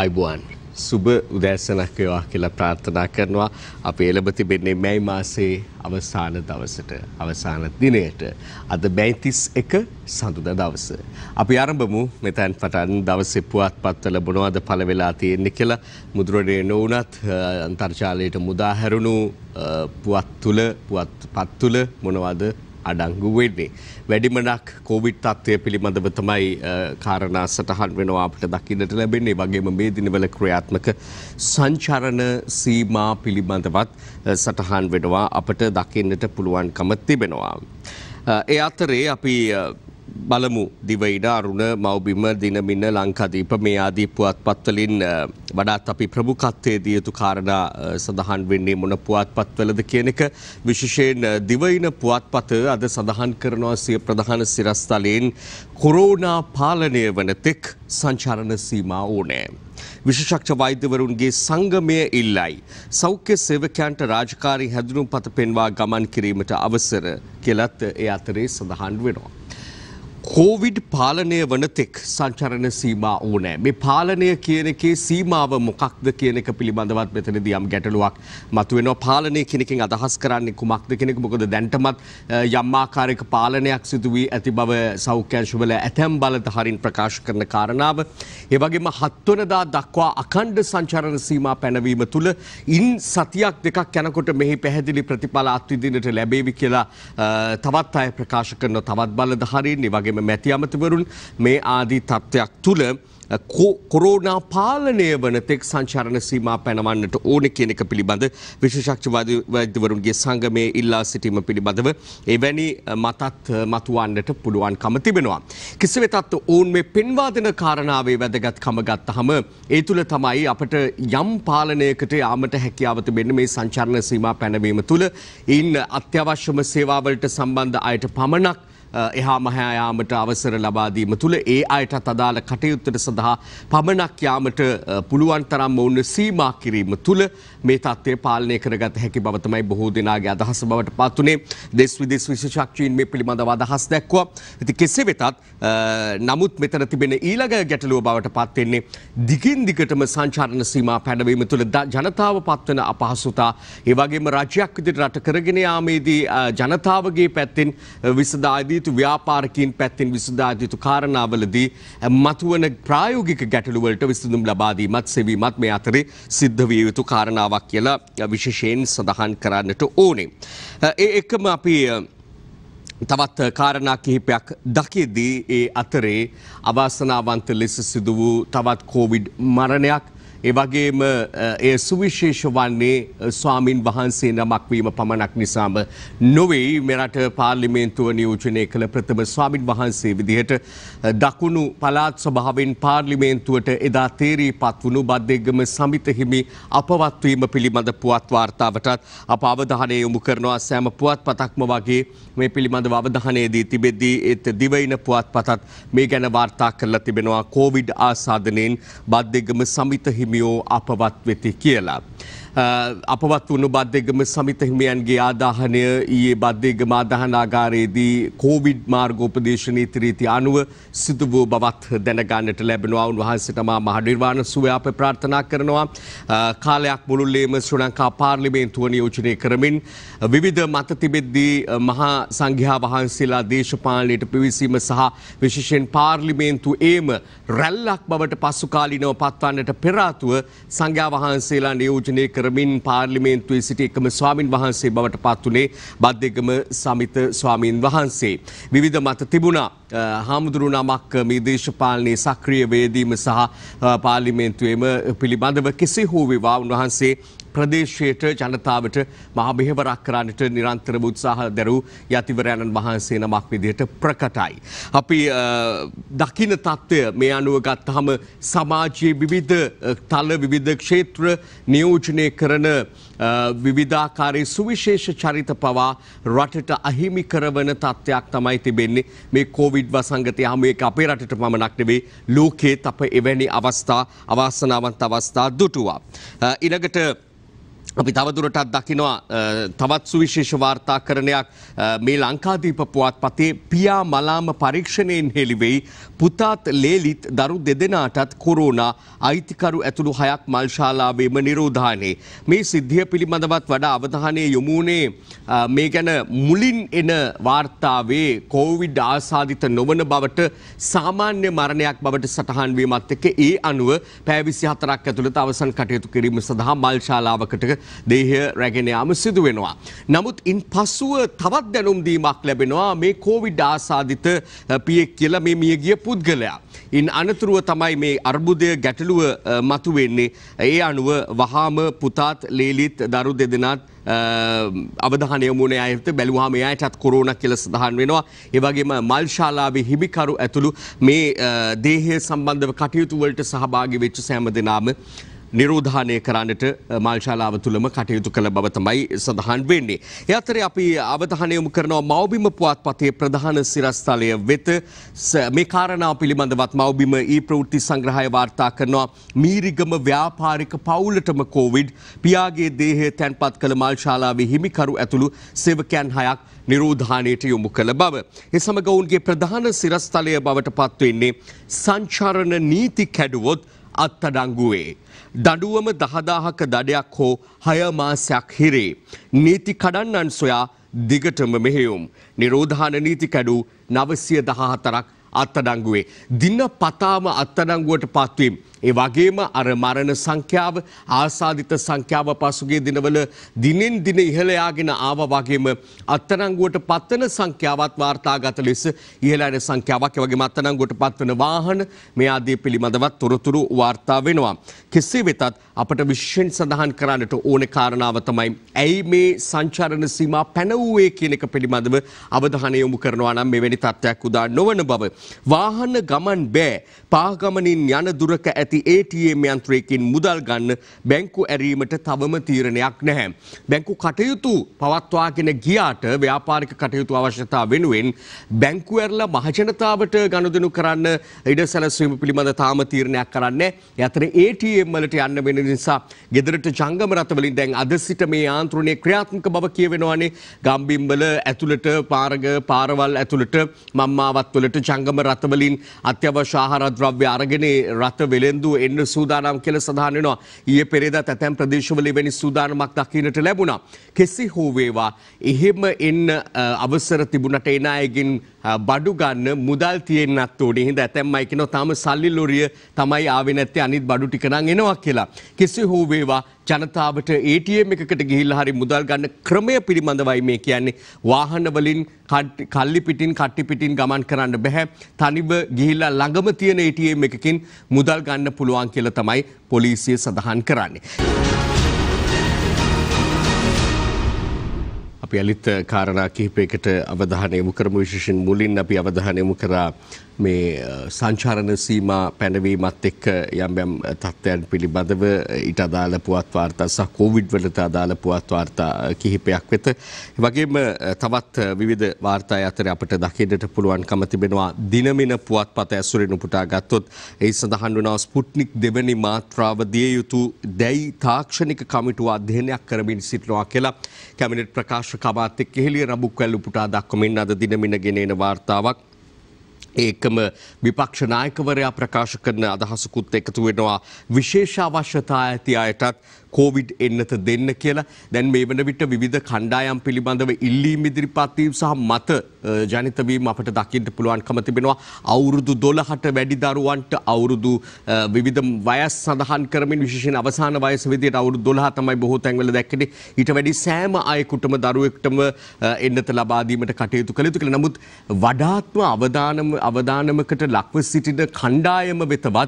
අයිබුවන්. සුබ උදෑසනක් වේවා කියලා ප්‍රාර්ථනා කරනවා. අපි එළඹ තිබෙන්නේ මැයි මාසයේ අවසාන දවසට, අවසාන දිනයට. අද මැයි 31 සඳුදා දවස. අපි ආරම්භමු මෙතෙන් පටන් දවසේ පුවත්පත්වල මොනවද පළ වෙලා තියෙන්නේ කියලා. මුද්‍රණය නොවුනත් අන්තර්ජාලයට මුදා හැරුණු පුවත් තුල, පුවත්පත් තුල මොනවද අඩංගු වෙන්නේ. වැඩිමනක් කෝවිට් තත්ත්වය පිළිබඳව තමයි කාරණා සටහන් වෙනවා අපට දකින්නට ලැබෙන්නේ. වගේම මේ දිනවල ක්‍රියාත්මක සංචරණ සීමා පිළිබඳවත් සටහන් වෙනවා අපට දකින්නට පුළුවන්කම තිබෙනවා. ඒ අතරේ අපි බලමු දිවයිඩ අරුණ මවබිම දිනමින්න ලංකාදීප මේ ආදී පුවත්පත්වලින් වඩාත් අපි ප්‍රමුඛත්වයේ දිය යුතු කාරණා සඳහන් වෙන්නේ මොන පුවත්පත්වලද කියන එක විශේෂයෙන් දිවයින පුවත්පත අද සඳහන් කරනවා සිය ප්‍රධාන සිරස්තලයෙන් කොරෝනා පාලනය වන තෙක් සංචාරණ සීමා ඕනෑ. විශෂක්ෂ වෛද්‍යවරුන්ගේ සංගමය ඉල්ලයි. සෞඛ්‍ය සේවකයන්ට රාජකාරී හැදුණුම් පත පෙන්වා ගමන් කිරීමට අවසර කෙලත් ඒ අතරේ සඳහන් වෙනවා. කෝවිඩ් පාලනය වනතෙක් සංචරණ සීමා ඕනෑ. මේ පාලනය කියන එකේ සීමාව මොකක්ද කියන එක පිළිබඳවත් මෙතනදී යම් ගැටලුවක් මතුවෙනවා. පාලනය කෙනකින් අදහස් කරන්නේ කුමක්ද කෙනෙක් මොකද දැන්ටමත් යම් ආකාරයක පාලනයක් සිදු වී ඇති බව සෞඛ්‍යංශවල ඇතැම් බලධාරීන් ප්‍රකාශ කරන කාරණාව. ඒ වගේම හත්වනදා දක්වා අඛණ්ඩ සංචරණ සීමා පැනවීම තුළ ඉන් සතියක් දෙකක් යනකොට මෙහි පැහැදිලි ප්‍රතිඵල අත්විඳින්නට ලැබේවි කියලා තවත් අය ප්‍රකාශ කරන තවත් බලධාරීන් ඒ වගේම එම මැති අමතිවරුන් මේ ආදී තත්ත්වයක් තුළ කොරෝනා පාලනය වන තෙක් සංචාරණ සීම පැනවන්නට ඕන කෙනෙක පිළිබඳ විශෂක්ෂවාද වැදවරුන්ගේ සංගමය ඉල්ලා සිටීම පිළිබඳව එවැනි මතත් මතුවන්නට පුළුවන් කමතිබෙනවා. කිසි වෙතත් ඔවුන් මේ පෙන්වාදන කාරණාවේ වැදගත් කමගත්ත හම ඒ තුළ තමයි අපට යම් පාලනයකට යාමට හැකියාවත බෙන්න මේ සංචාරණ සීම පැනවීම තුළ ඉන් අත්‍යවශ්‍යම සේවාවලට සම්බන්ධ අයට පමණක්. එහා මහා යාමට අවසර ලබා දීම තුළ ඒ අයටත් අදාළ කටයුත්තට සඳහා පමණක් යාමට පුළුවන් තරම් ඔවුන් සීමා කිරීම තුළ මේ තත්ත්වය පාලනය කරගත හැකි බව තමයි බොහෝ දෙනාගේ අදහස බවට පත් උනේ. දෙස් විදේශ විශේෂඥයින් මේ පිළිබඳව අදහස් දැක්වුවා. ඉතින් කෙසේ වෙතත් නමුත් මෙතන තිබෙන ඊළඟ ගැටලුව බවට පත් වෙන්නේ දිගින් දිගටම සංචාරණ සීමා පැනවීම තුළ ජනතාව පත්වන අපහසුතා ඒ වගේම රජයක් විදිහට රට කරගෙන යාමේදී ජනතාවගේ පැත්තෙන් විසඳාදී යුතු ව්‍යාපාරිකයින් පැත්තෙන් විසඳාදී යුතු කාරණාවලදී මතුවන ප්‍රායෝගික ගැටලු වලට විසඳුම් ලබා දීමත් සෙවීමත් මේ අතරේ සිද්ධ විය යුතු කාරණාවක් පදනමක් කියලා විශේෂයෙන් සඳහන් කරන්නට ඕනේ. ඒ එකම අපි තවත් කාරණා කිහිපයක් දකිද්දී ඒ අතරේ අවාසනාවන්ත ලෙස සිදු වූ තවත් කෝවිඩ් මරණයක් ඒ වගේම එය සුවිශේෂ වන්නේ ස්වාමින් වහන්සේ නමක්වීම පමණක් නිසාම නොවෙයි මෙරට පාර්ලිමේන්තුව නියෝජනය කළ ප්‍රථම ස්වාමින් වහන්සේ විදිහට දකුණු පළාත් ස්වභාවෙන් පාර්ලිමේන්තුවට එදා තේරී පත්වුණු බද්දෙගම සමිත හිමි අපවත්වීම පිළිබඳ පුවත් වාර්තාවටත් අප අවධානය යොමු කරනවා සෑම පුවත් පතක්ම වගේ මේ පිළිබඳව අවධානයේදී තිබෙද්දී ඒත් දිවයින පුවත් පතත් මේ ගැන වාර්තා කරලා තිබෙනවා කෝවිඩ් ආසාදනයෙන් බද්දෙගම සමිත හිමි හිමියෝ අපවත් වෙති කියලා. අපවත් වුණු බද්ධගම සමිත හිමියන්ගේ ආදාහනය ඒ බද්ධයගම ආදහනාගාරයේදී කෝවිඩ් මාර්ගෝපදේශනී ත්‍රීති අනුව සිදුවූ බවත් දැනගන්නට ලැබෙනවා උන්වහන්සටමා මහඩිර්වාණ සුවය අප ප්‍රාර්ථනා කරනවා කාලයක් මුළුල්ලේම ශ්‍රණංකා පාර්ලිමේන්තුව නියෝජනය කරමින්. විවිධ මත තිබෙද්දී මහා සංඝයා වහන්සේලා දේශපාලනයට පිවිසීම සහ විශේෂයෙන් පාර්ලිමේන්තු ඒම රැල්ලක් බවට පසුකාලීනව පත්වන්නට පෙරාතුව සංඝයා වහන්සේලා නියෝජනය කරමින් පාර්ලිමේන්තුවේ සිටි එකම ස්වාමින් වහන්සේ බවට පත්වුනේ බද්දෙගම සමිත ස්වාමීන් වහන්සේ. විවිධ මත තිබුණා හාමුදුරු නමක් මේ දේශපාලනයේ සක්‍රිය වේදීම සහ පාර්ලිමේන්තුවේම පිළිබඳව කෙසේ හෝ වේවා උන්වහන්සේ ප්‍රදේශයට ජනතාවට මහබිහෙවරක් කරන්නට නිරන්තර උත්සාහ දැරූ යතිවරයණන් වහන්සේ නමක් විදිහට ප්‍රකටයි. අපි දකින තත්ත්වය මේ අනුව ගත්තහම සමාජයේ විවිධ තල විවිධ ක්ෂේත්‍ර නියෝජනය කරන විවිධාකාරයේ සුවිශේෂ චරිත පවා රටට අහිමි කරවන තත්ත්වයක් තමයි තිබෙන්නේ මේ කෝවිඩ් වසංගතය හම ඒක අපේ රටට පමණක් නෙවෙයි ලෝකයේ තප එවැනි අවස්ථා අවාසනාවන්ත අවස්ථා දුටුවා. ඊළඟට අපි තවදුරටත් දකිනවා තවත් සුවිශේෂ වාර්තාකරණයක් මේ ලංකාදීප පුවත් පතේ පියා මලාම පරීක්ෂණයෙන් හෙළිවෙයි පුතාත් ලේලිත් දරු දෙදෙනාටත් කොරෝනා අයිතිකරු ඇතුළු හයක් මල්ශාලාවේම නිරෝධානය. මේ සිද්ධිය පිළිබඳවත් වඩා අවධානය යොමුුණේ මේ ගැන මුලින් එන වාර්තාවේ කෝවිඩ් ආසාධිත නොවන බවට සාමාන්‍ය මරණයක් බවට සටහන්වීමත් එක ඒ අනුව පෑවිසි හතරක් ඇතුළට අවසන් කටයුතු කිරීම සඳහා මල්ශාලාවකට දේහය රැගෙන යාම සිදු වෙනවා. නමුත් ඉන් පසුව තවත් දැනුම් දීමක් ලැබෙනවා මේ කෝවිඩ් ආසාදිත පියෙක් කියලා මේ මියගිය පුද්ගලයා. ඉන් අනතුරුව තමයි මේ අර්බුදය ගැටලුව මතුවෙන්නේ. ඒ අනුව වහාම පුතාත් ලේලිත් දරු දෙදෙනත් අවධානය මුණ අයට බැලුවාම යායටත් කොරෝන කියල සඳහන් වෙනවා. ඒවගේම මල්ශාලාවේ හිබිකරු ඇතුළු මේ දේහය සම්බන්ධව කටයුතුවලට සහභාගි වෙච්ච සෑම දෙනාම නිරෝධානය කරන්නට මල්ශාලාව තුළම කටයුතු කළ බව තමයි සඳහන් වෙන්නේ. එතරේ අපි අවධානයමු කරනවා මවබිම පුවත්පතේ ප්‍රධාන සිරස්ථලය වෙත මේ කාරණා පිළිබඳවත් මවබිම ඒ ප්‍රවෘත්ති සංග්‍රහය වාර්තා කරනවා මීරිගම ව්‍යාපාරික පවුලටම කෝවිඩ් පියාගේ දේහය තැන්පත් කළ මල්ශාලාවේ හිමිකරු ඇතුළු සෙවකයන් හයක් නිරෝධානයට යොමු කළ බව. ඒ සමඟ ඔවුන්ගේ ප්‍රධාන සිරස්ථලය බවට පත්වවෙන්නේ සංචාරණ නීති කැඩුවොත් අත්තඩංගුවේ. දඩුවම දහදාහක දඩයක් හෝ හයමාසයක් හිරේ. නීති කඩන්නන් සොයා දිගටම මෙහෙයුම්. නිරෝධාන නීති කැඩු නවසිය දහහතරක් අත්තඩංගුවේ. දින පතාම අත්තඩංගුවට පත්වීම. ඒ වගේම අර මරණ සංඛ්‍යාව ආසාධිත සංඛ්‍යාව පසුගේ දිනවල දිනෙන් දින ඉහළයාගෙන ආව වගේම අත්තනංගුවට පත්වන සංඛ්‍යාවත් වාර්තාගත ලෙස ඉහළයන සංඛ්‍යාවක් වගේ අත්තනංගුවට පත්වන වාහන මේ ආදී පිළිබඳවත් තොරතුරු වාර්තා වෙනවා. කෙසේ වෙතත් අපට විශ්ෂෙන් සඳහන් කරන්නට ඕන කාරණාව තමයි. ඇයි මේ සංචාරණ සීමා පැනවූයේ කියන එක පිළිබඳව අවධානය යොමු කරනවා නම් මෙවැනි තත්ත්වයක් උදා නොවන බව. වාහන ගමන් බෑ. පාගමනින් යන දුරක ඇති ATM යන්ත්‍රයකින් මුදල් ගන්න බැංකු ඇරීමට තවම තීරණයක් නැහැ. බැංකු කටයුතු පවත්වාගෙන ගියාට ව්‍යාපාරික කටයුතු අවශ්‍යතා වෙනුවෙන් බැංකු ඇරලා මහජනතාවට ගනුදෙනු කරන්න ඉඩ සැලසීම පිළිබඳ තාම තීරණයක් කරන්නේ. යතර ATM වලට යන්න වෙන නිසා ගෙදරට ජංගම රථවලින් දැන් අද සිට මේ යාන්ත්‍රණය ක්‍රියාත්මක බව කියවෙනවානේ. ගම්බිම්වල ඇතුළට පාරග පාරවල් ඇතුළට මම්මාවත් වලට ජංගම තම රථවලින් අත්‍යවශ්‍ය ආහාර ද්‍රව්‍ය අරගෙන රථ වෙළෙන්දු එන්න සූදානම් කියලා සඳහන් වෙනවා. ඊයේ පෙරේදා ඇතැම් ප්‍රදේශවල එවැනි සූදානමක් දකින්නට ලැබුණා. කෙසේ හෝ වේවා එහෙම එන්න අවසර තිබුණට එන අයගෙන් බඩු ගන්න මුදල් තියෙන්න්නත් ඕනේ හිද ඇතැම්මයි කිනො තම සල්ලි ලොරිය තමයි ආවිනැත්තේ අනිත් බඩු ටිකනං එනවා කියලා. කෙසේ හෝ වේවා ජනතාවට ATM එකකට ගිහිල්ල හරි මුදල් ගන්න ක්‍රමය පිළිබඳවයි මේ කියන්නේ වාහනවලින් කල්ලි පිටින් කට්ටි පිටින් ගමන් කරන්න බැහැ තනිව ගිහිල්ලා ළඟම තියෙන ATM එකකින් මුදල් ගන්න පුළුවන් කියලා තමයි පොලිසිය සඳහන් කරන්නේ. අපි අලිත් කාරණා කිහිපයකට අවධානය යොමු කරමු විශේෂයෙන් මුලින් අපි අවධානය යොමු කරා මේ සංචාරණ සීමා පැනවීමත් එක්ක යම්බැම් තත්ත්වයන් පිළිබඳව ඊට අදාළ පුවත් වාර්තා සහ කෝවිඩ් වලට අදාළ පුවත් වාර්තා කිහිපයක් වෙත. වගේම තවත් විවිධ වාර්තා අතර අපට දකින්නට පුළුවන්කම තිබෙනවා දිනමින පුවත්පත ඇසුරෙන් උපුටා ගත්තොත් ඒ සඳහන් වනවා ස්පුට්නික් දෙවැනි මාත්‍රාව දිය යුතු දැයි තාක්ෂණික කමිටුව අධ්‍යයනයක් කරමින් සිටිනවා කියලා කැමිනට් ප්‍රකාශ කමාත් එක්ක හෙළිය රබුක්වැල් උපුටා දක්වමින් අද දිනමින ගෙනෙන වාර්තාවක් ඒකම විපක්ෂ නායකවරයා ප්‍රකාශ කරන අදහසකුත් එකතු වෙනවා විශේෂ අවශ්‍යතා ඇති අයටත් කෝවිඩ් එන්නත දෙන්න කියලා දැන් මේ වන විට විධ කණ්ඩායම් පිළිබඳව ඉල්ලීම් ඉදිරිපත්වීම් සහ මත ජනිතවීම අපට දකිට පුළුවන්කම තිබෙනවා අවුරුදු දොලහට වැඩි දරුවන්ට අවුරුදු විධ වයස් සඳහන් කරමින් විශෂෙන් අවසාන වයස විදියට අවුරු දොලහ තමයි බොහෝ තැන්වල දැක්කෙන ඊට වැඩි සෑම අයකුටම දරුවෙක්ටම එන්නත ලබාදීමට කටයුතු කළ යුතු කළ නමුත් වඩාත්ම අවධානම අවධානමකට ලක්ව සිටින කණ්ඩායම වෙතවත්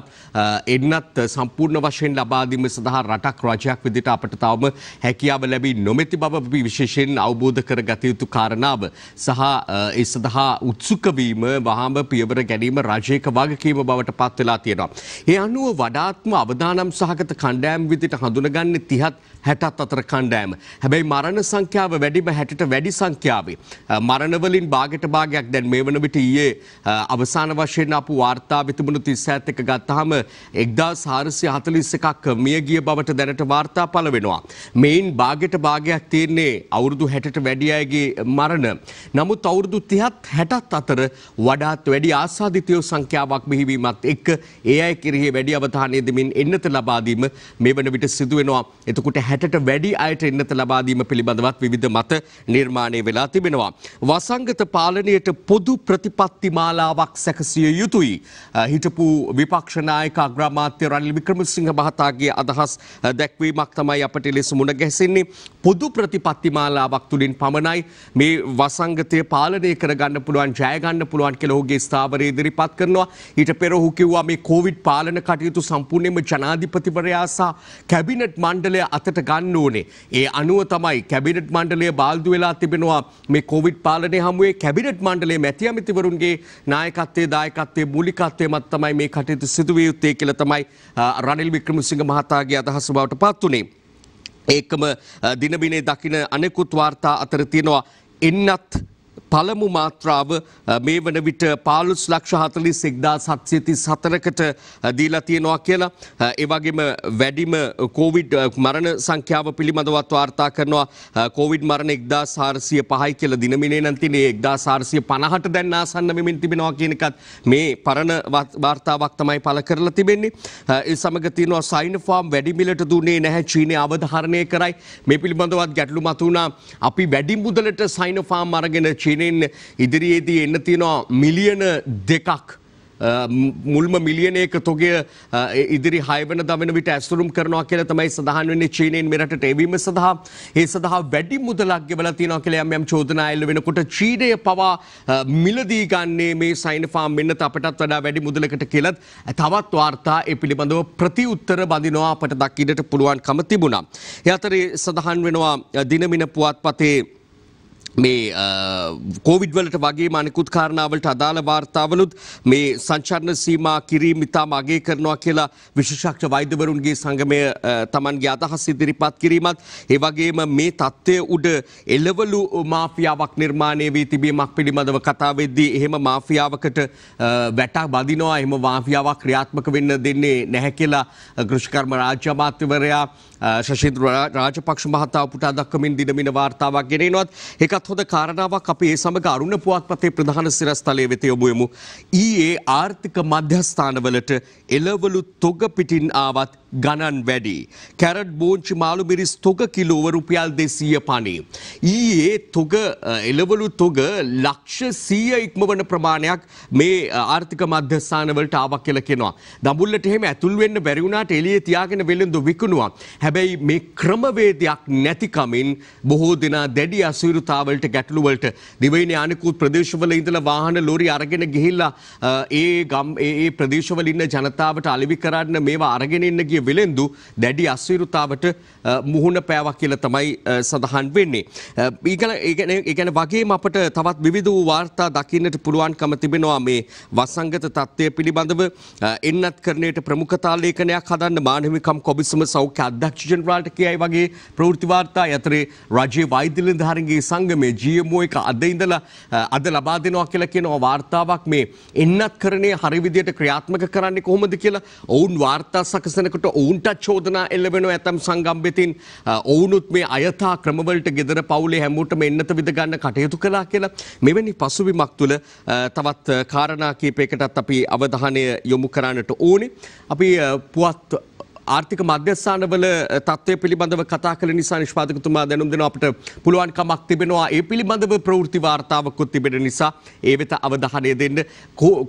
එන්නත් සම්පූර්ණ වශයෙන් ලබාදීම සඳහා රටක් රජයක් ක්‍රමයක් විදිට අපට තවම හැකියාව ලැබී නොමැති බව අපි විශේෂයෙන් අවබෝධ කර ගත යුතු කාරණාව සහ ඒ සඳහා උත්සුකවීම වහාම පියවර ගැනීම රජයක වගකීම බවට පත් වෙලා තියෙනවා. ඒ අනුව වඩාත්ම අවදානම් සහගත කණ්ඩෑම් විදිට හඳුනගන්නේ තිහත් හැටත් අතර කණ්ඩෑම. හැබැයි මරණ සංඛ්‍යාව වැඩිම හැටට වැඩි සංඛ්‍යාවේ. මරණවලින් භාගට භාගයක් දැන් මේ වන විට ඊයේ අවසාන වශයෙන් අපපු වාර්තා විතිබුණු තිස්සඇත් එක ගත්තාහම එක්දා සාරසය හතලිස්ස එකක් මිය ගිය බවට දැනට වාර්තා පල වෙනවා. මෙයින් භාගට භාගයක් තියන්නේ අවුරුදු හැටට වැඩියයගේ මරණ. නමුත් අවුරුදු තිහත් හැටත් අතර වඩාත් වැඩි ආසාධිතයෝ සංඛ්‍යාවක් මෙහිවීමත් එක් ඒ අය කිරෙහි වැඩි අවධානය දෙමින් එන්නත ලබාදීම මේ වන විට සිදුවෙනවා එතකුට හැටට වැඩි අයට එන්නත ලබාදීම පිළිබඳවත් විවිධ මත නිර්මාණය වෙලා තිබෙනවා. වසංගත පාලනයට පොදු ප්‍රතිපත්ති මාලාවක් සැකසිය යුතුයි. හිටපු විපක්ෂනායක අග්‍රාමාත්‍ය රනිල් වික්‍රමසිංහ මහතාගේ අදහස් දැක්වීමක් තමයි අපට ලෙස මුණ ගැසෙන්නේ. පොදු ප්‍රතිපත්ති මාලාවක් තුළින් පමණයි මේ වසංගතය පාලනය කරගන්න පුළුවන් ජයගන්න පුළුවන් කියලා ඔහුගේ ස්ථාවරය ඉදිරිපත් කරනවා. ඊට පෙර ඔහු කිව්වා මේ කොවිඩ් පාලන කටයුතු සම්පූර්ණයෙන්ම ජනාධිපතිවරයා සහ කැබිනට් මණ්ඩලය අතට තීරණයට ගන්න ඕනේ. ඒ අනුව තමයි කැබිනට් මණ්ඩලය බාල්දු වෙලා තිබෙනවා මේ කොවිඩ් පාලනය හමුවේ කැබිනට් මණ්ඩලයේ මැති අමිතිවරුන්ගේ නායකත්වයේ දායකත්වයේ මූලිකත්වයමත් තමයි මේ කටයුතු සිදුවිය යුත්තේ කියලා තමයි රනිල් වික්‍රමසිංහ මහතාගේ අදහස බවට පත් වුණේ. ඒකම දිනබිනේ දකින අනෙකුත් වාර්තා අතර තියෙනවා එන්නත් පළමු මාත්‍රාව මේ වන විට පාලුස් ලක්ෂ හතලි සෙක්දා සත්්‍යති සතරකට දීලා තියෙනවා කියලා. ඒවගේම වැඩිම කෝවිඩ් මරණ සංඛ්‍යාව පිළිබඳවත් වාර්තා කරනවා කෝවිඩ් මරණ එක්දා සාර්සිය පහයි කියල දිනමිනේ නැතිනේ එක්දා සාර්සිය පණහට දැන්න ආසන්න මෙමින් තිබෙනවා කියනකත් මේ පරණ වාර්තාවක් තමයි පල කරලා තිබෙන්නේ. ඒ සමග තියෙනවා සයින් ෆාම් වැඩිමිලට දුන්නේ නැහැ චීනය අවධාරණය කරයි මේ පිළිබඳවත් ගැටලු මතුුණා අපි වැඩි මුදලට සයින ෆාම් අරගෙන චීන එනෙන් ඉදිරියේදී එන්න තියෙනවා මිලියන දෙකක්. මුල්ම මිලියනයක තොගේ ඉදිරි හයවන දමන විට ඇස්තුරුම් කරනවා කියල තමයි සඳහන් වන්නේ චීනයෙන් මෙරට එවීම සඳහා ඒ සඳහා වැඩි මුදලක් ගෙවල තියෙනවා කියලා යම් යම් චෝදනා එල්ල වෙනකොට චීනය පවා මිලදී ගන්නේ මේ සයින් ෆාම් වෙන්නත් අපටත් වඩා වැඩි මුදලකට කියලත් තවත් වාර්තා ඒ පිළිබඳව ප්‍රතිඋත්තර බඳිනවා අපට දක්කින්නට පුළුවන්කම තිබුණා. ඒ අතරේ සඳහන් වෙනවා දිනමින පුවත්පතේ මේ කෝවිඩ් වලට වගේ අනිකුත් කාරණාවලට අදාළ වාර්තාවලුත් මේ සංචාරණ සීමා කිරීම ඉතාම අගය කරනවා කියලා විශේෂඥ වෛද්‍යවරුන්ගේ සංගමය Tamanගේ අදහස් ඉදිරිපත් කිරීමත් ඒ වගේම මේ தත්ත්වය උඩ එළවලු මාෆියාවක් නිර්මාණය වී තිබීමක් පිළිබඳව කතා වෙද්දී එහෙම මාෆියාවකට වැටා බදිනවා එහෙම මාෆියාවක් ක්‍රියාත්මක වෙන්න දෙන්නේ නැහැ කියලා කෘෂිකර්ම රාජ්‍ය අමාත්‍යවරයා ශෂීන්ද්‍ර රාජපක්ෂ මහතා පුටා දක්වමින් දිනමින වාර්තාවක් ගෙනෙනවත් ඒකත් හොඳ කාරණාවක් අප ඒ සමඟ අරුණ පුවත්පතේ ප්‍රධාන සිරස්ථලය වෙත යොමුයමු. ඊයේ ආර්ථික මධ්‍යස්ථානවලට එලවලු තොග පිටින් ආවත් ගණන් වැඩි. කැරට් බෝංචි මාළු මිරිස් තොග කිලෝව රුපියල් දෙසීය පණි. ඊයේ තොග එලවලු තොග ලක්ෂ සීය ඉක්මවන ප්‍රමාණයක් මේ ආර්ථික මධ්‍යස්ථානවලට ආවක් කියලා කෙනවා. දඹුල්ලට එහෙම ඇතුල් වෙන්න බැරි වුණාට එළියේ තියාගෙන වෙළඳු විකුණුවා. හැබැයි මේ ක්‍රමවේදයක් නැතිකමින් බොහෝ දෙනා දැඩි අසීරුතාව වලට ගැටලුවලට දිවයින අනෙකුත් ප්‍රදේශවල ඉඳලා වාහන ලෝරි අරගෙන ගිහිල්ලා ඒ ගම් ඒ ප්‍රදේශවල ඉන්න ජනතාවට අලිවි කරන්න මේවා අරගෙන ඉන්න ගිය වෙලෙන්දු දැඩි අස්වීරුතාවට මුහුණ පෑවක් කියලා තමයි සඳහන් වෙන්නේ. ඊගල ඒ කියන්නේ වගේම අපට තවත් විවිධ වූ වාර්තා දකින්නට පුළුවන්කම තිබෙනවා මේ වසංගත තත්ත්වය පිළිබඳව එන්නත් කරණයට ප්‍රමුඛතා ලේඛනයක් හදන්න මානවිකම් කොමිසම සෞඛ්‍ය අධ්‍යක්ෂ ජනරාල්ට කියයි වගේ ප්‍රවෘත්ති වාර්තා යතරේ රජයේ වෛද්‍ය නිලධාරීන්ගේ සංගමය මේ ජියමුව එක අද ඉඳලා අද ලබා දෙනවා කියලා කියනවා වාර්තාවක් මේ එන්නත් කරණය හරි විදියට ක්‍රියාත්මක කරන්නේ කොහොමද කියලා ඔවුන් වාර්තා සකසනකොට ඔවුන්ට චෝදනා එල්ල වෙනවා ඇතම් සංගම්බෙතින් ඔවුනුත් මේ අයථා ක්‍රමවලට ගෙදර පවුලේ හැමෝටම එන්නත විඳ ගන්න කටයුතු කළා කියලා මෙවැනි පසුබිමක් තුළ තවත් කාරණා කීපයකටත් අපි අවධානය යොමු කරන්නට ඕනේ අපි පුවත් ආර්ථික මධ්‍යස්ථානවල තත්ත්වය පිළිබඳව කතා කළ නිසා නිෂ්පාදකතුමා දැනුම් දෙනවා අපිට පුළුවන් කමක් තිබෙනවා ඒ පිළිබඳව ප්‍රවෘත්ති වාර්තාවකුත් තිබෙන නිසා ඒ වෙත අවධානය දෙන්න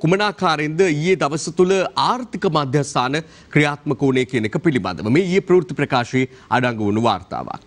කුමනාකාරයෙන්ද ඊයේ දවස තුළ ආර්ථික මධ්‍යස්ථාන ක්‍රියාත්මක වුණේ කියන එක පිළිබඳව මේ ඊයේ ප්‍රවෘත්ති ප්‍රකාශයේ අඩංගු වුණු වාර්තාවක්.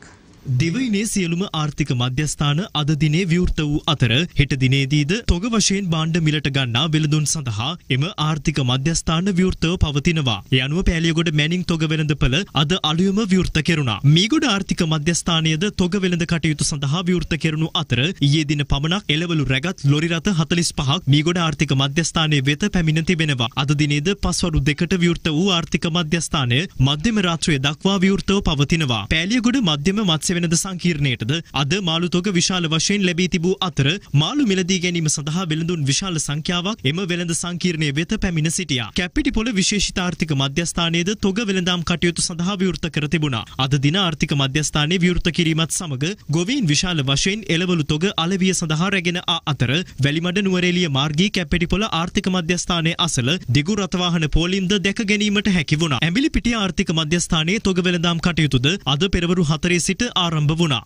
දිවයිනේ සියලුම ආර්ථික මධ්‍යස්ථාන අද දිනේ විවෘත වූ අතර හෙට දිනේදීද තොග වශයෙන් බාණ්ඩ මිලට ගන්නා වෙළඳුන් සඳහා එම ආර්ථික මධ්‍යස්ථාන විවෘතව පවතිනවා. ඒ අනුව පෑලියගොඩ මැනින් තොග වෙළඳපළ අද අලුයම විවෘත කෙරුණා. මීගොඩ ආර්ථික මධ්‍යස්ථානයේද තොග වෙළඳ කටයුතු සඳහා විවෘත කෙරුණු අතර ඊයේ දින පමණක් එළවලු රැගත් ලොරි රථ 45ක් මීගොඩ ආර්ථික මධ්‍යස්ථානයේ වෙත පැමිණ තිබෙනවා. අද දිනේද පස්වරු දෙකට විවෘත වූ ආර්ථික මධ්‍යස්ථානය මධ්‍යම රාත්‍රිය දක්වා විවෘතව පවතිනවා. පෑලියගොඩ මධ්‍යම මත්ස්‍ය සෙවනද සංකීර්ණයටද අද මාළුතොග විශාල වශයෙන් ලැබී තිබූ අතර මාළු මිලදී ගැනීම සඳහා වෙළඳුන් විශාල සංඛ්‍යාවක් එම වෙළඳ සංකීර්ණය වෙත පැමිණ සිටියා. කැප්පිටිපොළ විශේෂිතාර්ථික මධ්‍යස්ථානයේද තොග වෙළඳාම් කටයුතු සඳහා විවෘත කර තිබුණා. අද දින ආර්ථික මධ්‍යස්ථානයේ විවෘත කිරීමත් සමග ගොවීන් විශාල වශයෙන් එළවලු තොග අලවිය සඳහා රැගෙන ආ අතර වැලිමඩ නුවරඑළිය මාර්ගී කැප්පිටිපොළ ආර්ථික මධ්‍යස්ථානයේ අසල දිගු රථවාහන පෝලිම්ද දැක ගැනීමට හැකි වුණා. ඇඹිලිපිටිය ආර්ථික මධ්‍යස්ථානයේ තොග වෙළඳාම් කටයුතුද අද පෙරවරු 4 සිට ආරම්භ වුණා.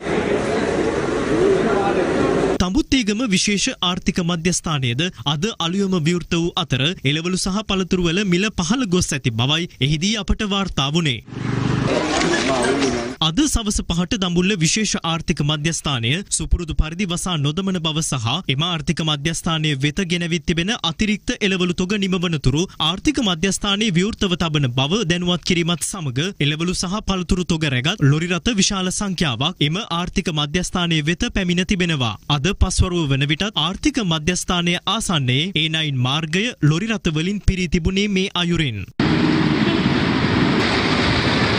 තඹුත්තේගම විශේෂ ආර්ථික මධ්‍යස්ථානයද අද අලුයම විවෘත වූ අතර එළවලු සහ පළතුරුවල මිල පහළ ගොස් ඇති බවයි එහිදී අපට වාර්තා වුණේ. අද සවස පහට දඹුල්ල විශේෂ ආර්ථික මධ්‍යස්ථානය සුපුරුදු පරිදි වසා නොදමන බව සහ එම ආර්ථික මධ්‍යස්ථානය වෙත ගෙනවිත් තිබෙන අතිරික්ත එළවලු තොග නිමවනතුරු ආර්ථික මධ්‍යස්ථානයේ විවෘතව තබන බව දැනුවත් කිරීමත් සමග එළවලු සහ පළතුරු තොග රැගත් ලොරි රථ විශාල සංඛ්‍යාවක් එම ආර්ථික මධ්‍යස්ථානයේ වෙත පැමිණ තිබෙනවා. අද පස්වරුව වන විටත් ආර්ථික මධ්‍යස්ථානය ආසන්නයේ A9 මාර්ගය ලොරි රථ වලින් පිරී තිබුණේ මේ අයුරින්.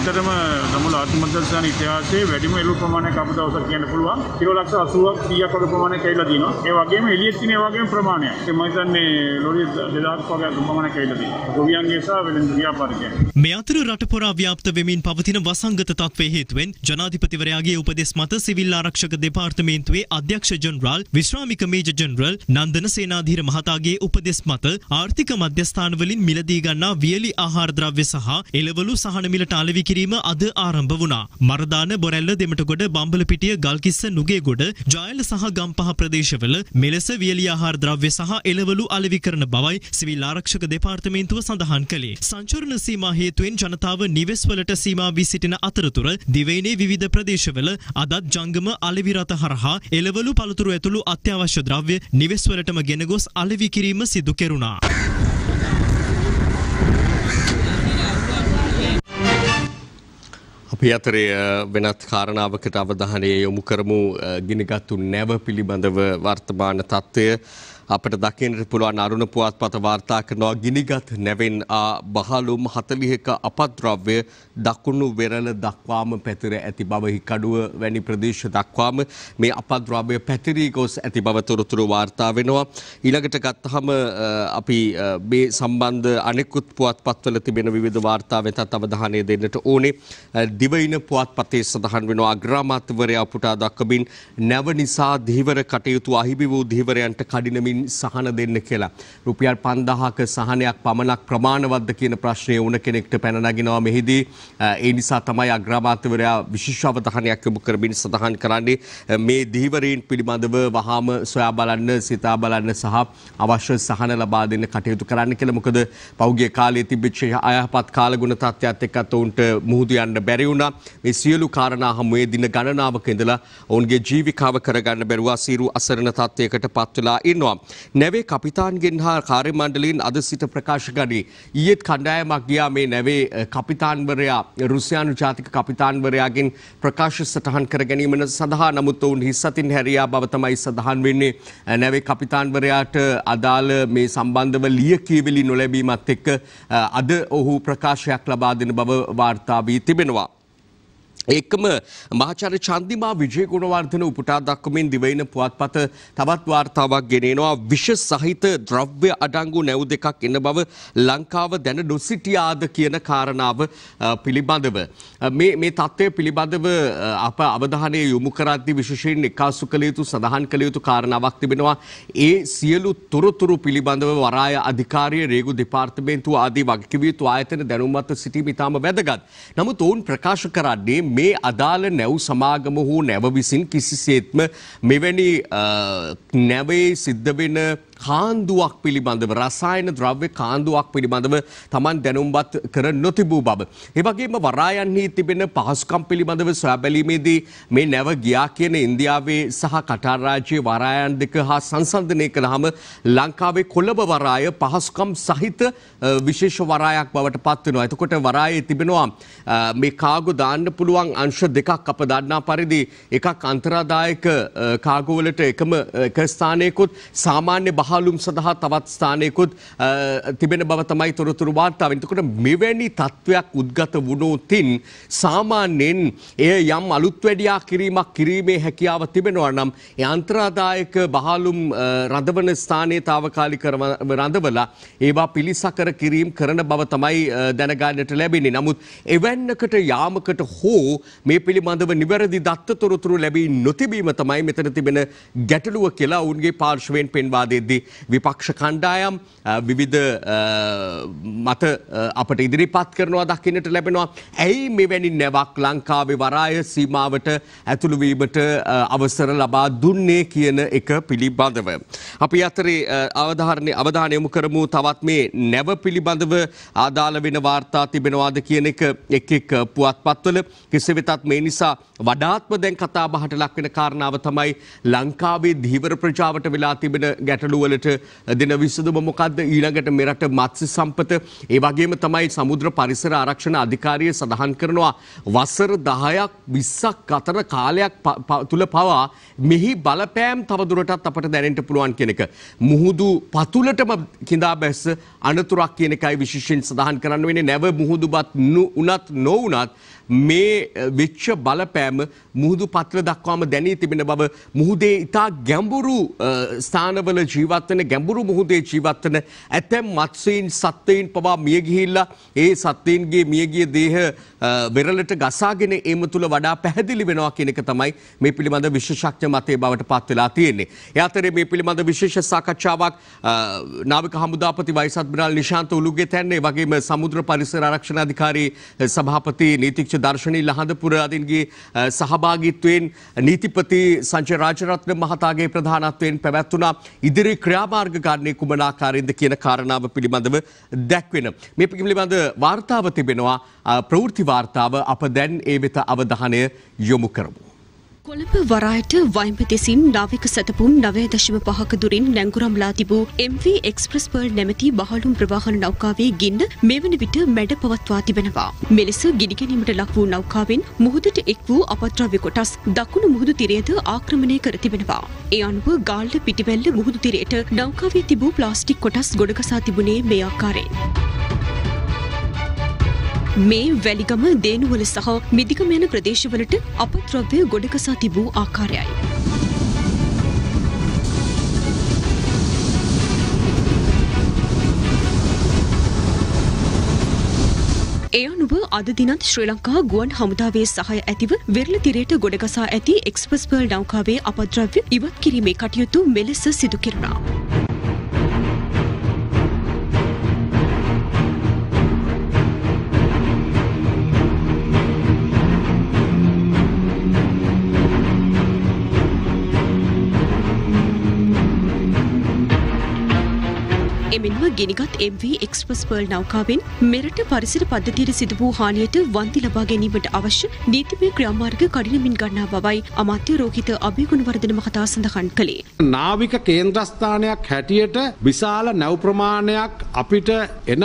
ඇත්තටම දමුල ආත්මදර්ශන ඉතිහාසයේ වැඩිම එළු ප්‍රමාණයක් අප දවසක් කියන්න පුළුවන්. කිලෝ ලක්ෂ 80ක් 100ක් වගේ ප්‍රමාණයක් ඇවිල්ලා දිනවා. ඒ වගේම එළියෙත් තියෙන ඒ වගේම ප්‍රමාණයක්. ඒ මම හිතන්නේ ලෝරිය 2000ක් වගේ ප්‍රමාණයක් ඇවිල්ලා දිනවා. ගොවියන්ගේ සහ වෙළෙඳ ව්‍යාපාරිකයන්. මේ අතර රට පුරා ව්‍යාප්ත වෙමින් පවතින වසංගත තත්ත්වයේ හේතුවෙන් ජනාධිපතිවරයාගේ උපදෙස් මත සිවිල් ආරක්ෂක දෙපාර්තමේන්තුවේ අධ්‍යක්ෂ ජනරාල් විශ්‍රාමික මේජර් ජනරල් නන්දන සේනාධීර මහතාගේ උපදෙස් මත ආර්ථික මධ්‍යස්ථානවලින් මිලදී ගන්නා වියලි ආහාර ද්‍රව්‍ය සහ එළවලු සහන මිලට අලෙවි කිරීම අද ආරම්භ වුණා. මරදාන බොරැල්ල දෙමටගොඩ බම්බලපිටිය ගල්කිස්ස නුගේගොඩ ජයල සහ ගම්පහ ප්‍රදේශවල මෙලෙස වියලි ආහාර ද්‍රව්‍ය සහ එළවලු අලෙවි කරන බවයි සිවිල් ආරක්ෂක දෙපාර්තමේන්තුව සඳහන් කළේ. සංචරණ සීමා හේතුවෙන් ජනතාව නිවෙස්වලට සීමා වී සිටින අතරතුර දිවයිනේ විවිධ ප්‍රදේශවල අදත් ජංගම අලෙවි රථ හරහා එළවලු පළතුරු ඇතුළු අත්‍යවශ්‍ය ද්‍රව්‍ය නිවෙස්වලටම ගෙන ගොස් අලෙවි කිරීම සිදු කෙරුණා. අපි අතර වෙනත් කාරණාවකට අවධානය යොමු කරමු ගිනිගත්තු නැව පිළිබඳව වර්තමාන තත්ත්වය අපට දකිනට පුළුවන් අරුණ පුවත්පත වාර්තා කරනවා ගිනිගත් නැවෙන් බහලුම් 41ක අපද්‍රව්‍ය දකුණු වෙරළ දක්වාම පැතිර ඇති බව හිකඩුව වැනි ප්‍රදේශ දක්වාම මේ අපද්‍රව්‍ය පැතිරී ගොස් ඇති බව තොරතුරු වාර්තා වෙනවා ඊළඟට ගත්තහම අපි මේ සම්බන්ධ අනෙකුත් පුවත්පත්වල තිබෙන විවිධ වාර්තා වෙතත් අවධානය දෙන්නට ඕනේ දිවයින පුවත්පතේ සඳහන් වෙනවා අග්‍රාමාත්‍යවරයා පුටා දක්වමින් නැව නිසා ධීවර කටයුතු අහිමි වූ ධීවරයන්ට කඩිනමින් වශයෙන් සහන දෙන්න කියලා. රුපියල් 5000ක සහනයක් පමණක් ප්‍රමාණවත්ද කියන ප්‍රශ්නය වුණ කෙනෙක්ට පැන නගිනවා මෙහිදී. ඒ නිසා තමයි අග්‍රාමාත්‍යවරයා විශේෂ අවධානයක් යොමු කරමින් සඳහන් කරන්නේ මේ දිවිවරීන් පිළිබඳව වහාම සොයා බලන්න, සිතා බලන්න සහ අවශ්‍ය සහන ලබා දෙන්න කටයුතු කරන්න කියලා. මොකද පෞගේ කාලයේ තිබිච්ච අයහපත් කාලගුණ තත්ත්වයක් එක්කත් ඔවුන්ට මුහුදු යන්න බැරි වුණා. මේ සියලු කාරණා හමුවේ දින ගණනාවක ඉඳලා ඔවුන්ගේ ජීවිකාව කරගන්න බැරුවා සීරු අසරණ තත්ත්වයකට පත්වලා ඉන්නවා. නැවේ කපිතාන්ගෙන් හා කාර්යමණ්ඩලයෙන් අද සිට ප්‍රකාශ ගනී. ඊයේත් කණ්ඩායමක් ගියා මේ නැවේ කපිතාන්වරයා රුසියානු ජාතික කපිතාන්වරයාගෙන් ප්‍රකාශ සටහන් කර ගැනීම සඳහා නමුත් ඔවුන් හිස් අතින් හැරියා බව තමයි සඳහන් වෙන්නේ. නැවේ කපිතාන්වරයාට අදාළ මේ සම්බන්ධව ලියකියවිලි නොලැබීමත් එක්ක අද ඔහු ප්‍රකාශයක් ලබා දෙන බව වාර්තා වී තිබෙනවා. එක්කම මහාචාර්ය චන්දිමා විජයගුණවර්ධන උපුටා දක්වමින් දිවයින පුවත්පත තවත් වාර්තාවක් ගෙනෙනවා විෂ සහිත ද්‍රව්‍ය අඩංගු නැව් දෙකක් එන බව ලංකාව දැන නොසිටියාද කියන කාරණාව පිළිබඳව මේ මේ தත්ත්වය පිළිබඳව අප අවධානය යොමු කරද්දී විශේෂයෙන් එකාසු කළ යුතු සඳහන් කළ යුතු කාරණාවක් තිබෙනවා ඒ සියලු තොරතුරු පිළිබඳව වරාය අධිකාරිය රේගු දෙපාර්තමේන්තුව ආදී වගකිව යුතු ආයතන දැනුම්වත් සිටීම ඉතාම වැදගත්. නමුත් ඔවුන් ප්‍රකාශ කරන්නේ මේ අදාළ නැව් සමාගම හෝ නැව විසින් කිසිසේත්ම මෙවැනි නැවේ සිද්ධ වෙන කාන්දුවක් පිළිබඳව රසායන ද්‍රව්‍ය කාන්දුවක් පිළිබඳව Taman දැනුම්පත් කර නොතිබූ බව. ඒ වගේම වරායන්හි තිබෙන පහසුකම් පිළිබඳව සොයාබැලීමේදී මේ නැව ගියා කියන ඉන්දියාවේ සහ කටාර් රාජ්‍යයේ වරායන් දෙක හා සංසන්දනය කළාම ලංකාවේ කොළඹ වරාය පහසුකම් සහිත විශේෂ වරායක් බවට පත් වෙනවා. එතකොට වරායේ තිබෙනවා මේ කාගෝ දාන්න පුළුවන් අංශ දෙකක් අප දන්නා පරිදි එකක් අන්තරාදායක කාගෝවලට එකම එක ස්ථානයකුත් සාමාන්‍ය බහ පහළුම් සඳහා තවත් ස්ථානයකුත් තිබෙන බව තමයි තොරතුරු වාර්තාවෙන්. එතකොට මෙවැනි තත්ත්වයක් උද්ගත වුණොතින් සාමාන්‍යයෙන් එය යම් අලුත් වැඩියා කිරීමක් කිරීමේ හැකියාව තිබෙනවා නම් ඒ අන්තරාදායක බහළුම් රඳවන ස්ථානයේ తాවකාලික රඳවලා ඒවා පිළිසකර කිරීම කරන බව තමයි දැනගන්නට ලැබෙන්නේ. නමුත් එවැන්නකට යාමකට හෝ මේ පිළිබඳව නිවැරදි දත්ත තොරතුරු ලැබී නොතිබීම තමයි මෙතන තිබෙන ගැටලුව කියලා ඔවුන්ගේ පාර්ශවයෙන් පෙන්වා දෙද්දී විපක්ෂ කණ්ඩායම් විවිධ මත අපට ඉදිරිපත් කරනවා දකින්නට ලැබෙනවා. ඇයි මෙවැනි නැවක් ලංකාවේ වරාය සීමාවට ඇතුළුවීමට අවසර ලබා දුන්නේ කියන එක පිළිබඳව. අපි අතරේ අවධාරණය අවධානය යොමු කරමු තවත් මේ නැව පිළිබඳව ආදාළ වෙන වාර්තා තිබෙනවාද කියන එක එක් එක් පුවත්පත්වල කෙසේ වෙතත් මේ නිසා වඩාත්ම දැන් කතා බහට ලක්වෙන කාරණාව තමයි ලංකාවේ ධීවර ප්‍රජාවට වෙලා තිබෙන ගැටලුවල වලට දෙන විසඳුම මොකක්ද ඊළඟට මෙරට මත්ස්‍ය සම්පත ඒ වගේම තමයි සමුද්‍ර පරිසර ආරක්ෂණ අධිකාරිය සඳහන් කරනවා වසර 10ක් 20ක් අතර කාලයක් තුල පවා මෙහි බලපෑම් තවදුරටත් අපට දැනෙන්න පුළුවන් කියන එක. මුහුදු පතුලටම කිඳා බැස්ස අනතුරක් කියන එකයි විශේෂයෙන් සඳහන් කරන්න වෙන්නේ නැව මුහුදුබත් උනත් නොඋනත් මේ වෙච්ච බලපෑම මුහුදු පත්‍ර දක්වාම දැනී තිබෙන බව මුහුදේ ඉතා ගැඹුරු ස්ථානවල ජීවත්වන ගැඹුරු මුහුදේ ජීවත්වන ඇතැම් මත්සීන් සත්වයින් පවා මියගිහිල්ලා ඒ සත්වයින්ගේ මියගිය දේහ වෙරලට ගසාගෙන ඒම තුළ වඩා පැහැදිලි වෙනවා කියනක තමයි මේ පිළිබඳ විශේෂඥ මතය බවට පත් වෙලා තියෙන්නේ. ඒ අතරේ මේ පිළිබඳ විශේෂ සාකච්ඡාවක් නාවික හමුදාපති වයිසත් අඩ්මිරාල් නිශාන්ත උළුගෙතැන්නේ වගේම සමුද්‍ර පරිසර ආරක්ෂණ අධිකාරී සභාපති නීතිච්ච දර්ශනී ලහඳපුර අදින්ගේ සහභාගිත්වයෙන් නීතිපති සංජය රාජරත්න මහතාගේ ප්‍රධානත්වයෙන් පැවැත්වුණා ඉදිරි ක්‍රියාමාර්ග කාරණය කුමනාකාරයෙන්ද කියන කාරණාව පිළිබඳව දැක්වෙන. මේ පිළිබඳ වාර්තාව තිබෙනවා ප්‍රවෘත්ති වාර්තාව අප දැන් ඒ වෙත අවධානය යොමු කරමු. කොළඹ වරායට වයිම්පතිසින් නාවික සැතපුම් නවය දශම පහක දුරින් නැංගුරම්ලා තිබූ MV එක්ස්ප්‍රස් පර්ල් නැමැති බහලුම් ප්‍රවාහන නෞකාවේ ගින්න මෙවන විට මැඩ පවත්වා තිබෙනවා. මෙලෙස ගිනිගැනීමට ලක් වූ නෞකාවෙන් මුහුදට එක් වූ අපද්‍රව්‍ය කොටස් දකුණු මුහුදු තිරයද ආක්‍රමණය කර තිබෙනවා. ඒ අනුව ගාල්ල පිටිවැල්ල මුහුදු තිරයට නෞකාවේ තිබූ ප්ලාස්ටික් කොටස් ගොඩකසා තිබුණේ මේ ආකාරයෙන්. මේ වැලිගම දේනුවල සහ මිදිගම යන ප්‍රදේශවලට අපද්‍රව්‍ය ගොඩකසා තිබූ ආකාරයයි. ඒ අනුව අද දිනත් ශ්‍රී ලංකා ගුවන් හමුදාවේ සහය ඇතිව වෙරළතිරයට ගොඩගසා ඇති එක්ස්පස්පර්ල් ලංකාවේ අපද්‍රව්‍ය ඉවත් කිරීමේ කටයුතු මෙලෙස සිදු කෙරුණා. එමෙන්ම ගෙනගත් MV එක්ස්පස් පර්ල් නෞකාවෙන් මෙරට පරිසර පද්ධතියට සිදු වූ හානියට වන්දි ලබා ගැනීමට අවශ්‍ය නීතිමය ක්‍රියාමාර්ග කඩිනමින් ගන්නා බවයි අමාත්‍ය රෝහිත අභිගුණවර්ධන මහතා සඳහන් කළේ. නාවික කේන්ද්‍රස්ථානයක් හැටියට විශාල නැව් ප්‍රමාණයක් අපිට එන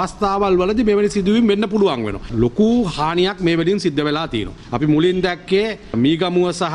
අවස්ථාවල් වලදි මෙවැනි සිදුවීම් වෙන්න පුළුවන් වෙනවා. ලොකු හානියක් මේ වෙලින් සිද්ධ වෙලා තියෙනවා. අපි මුලින් දැක්කේ මීගමුව සහ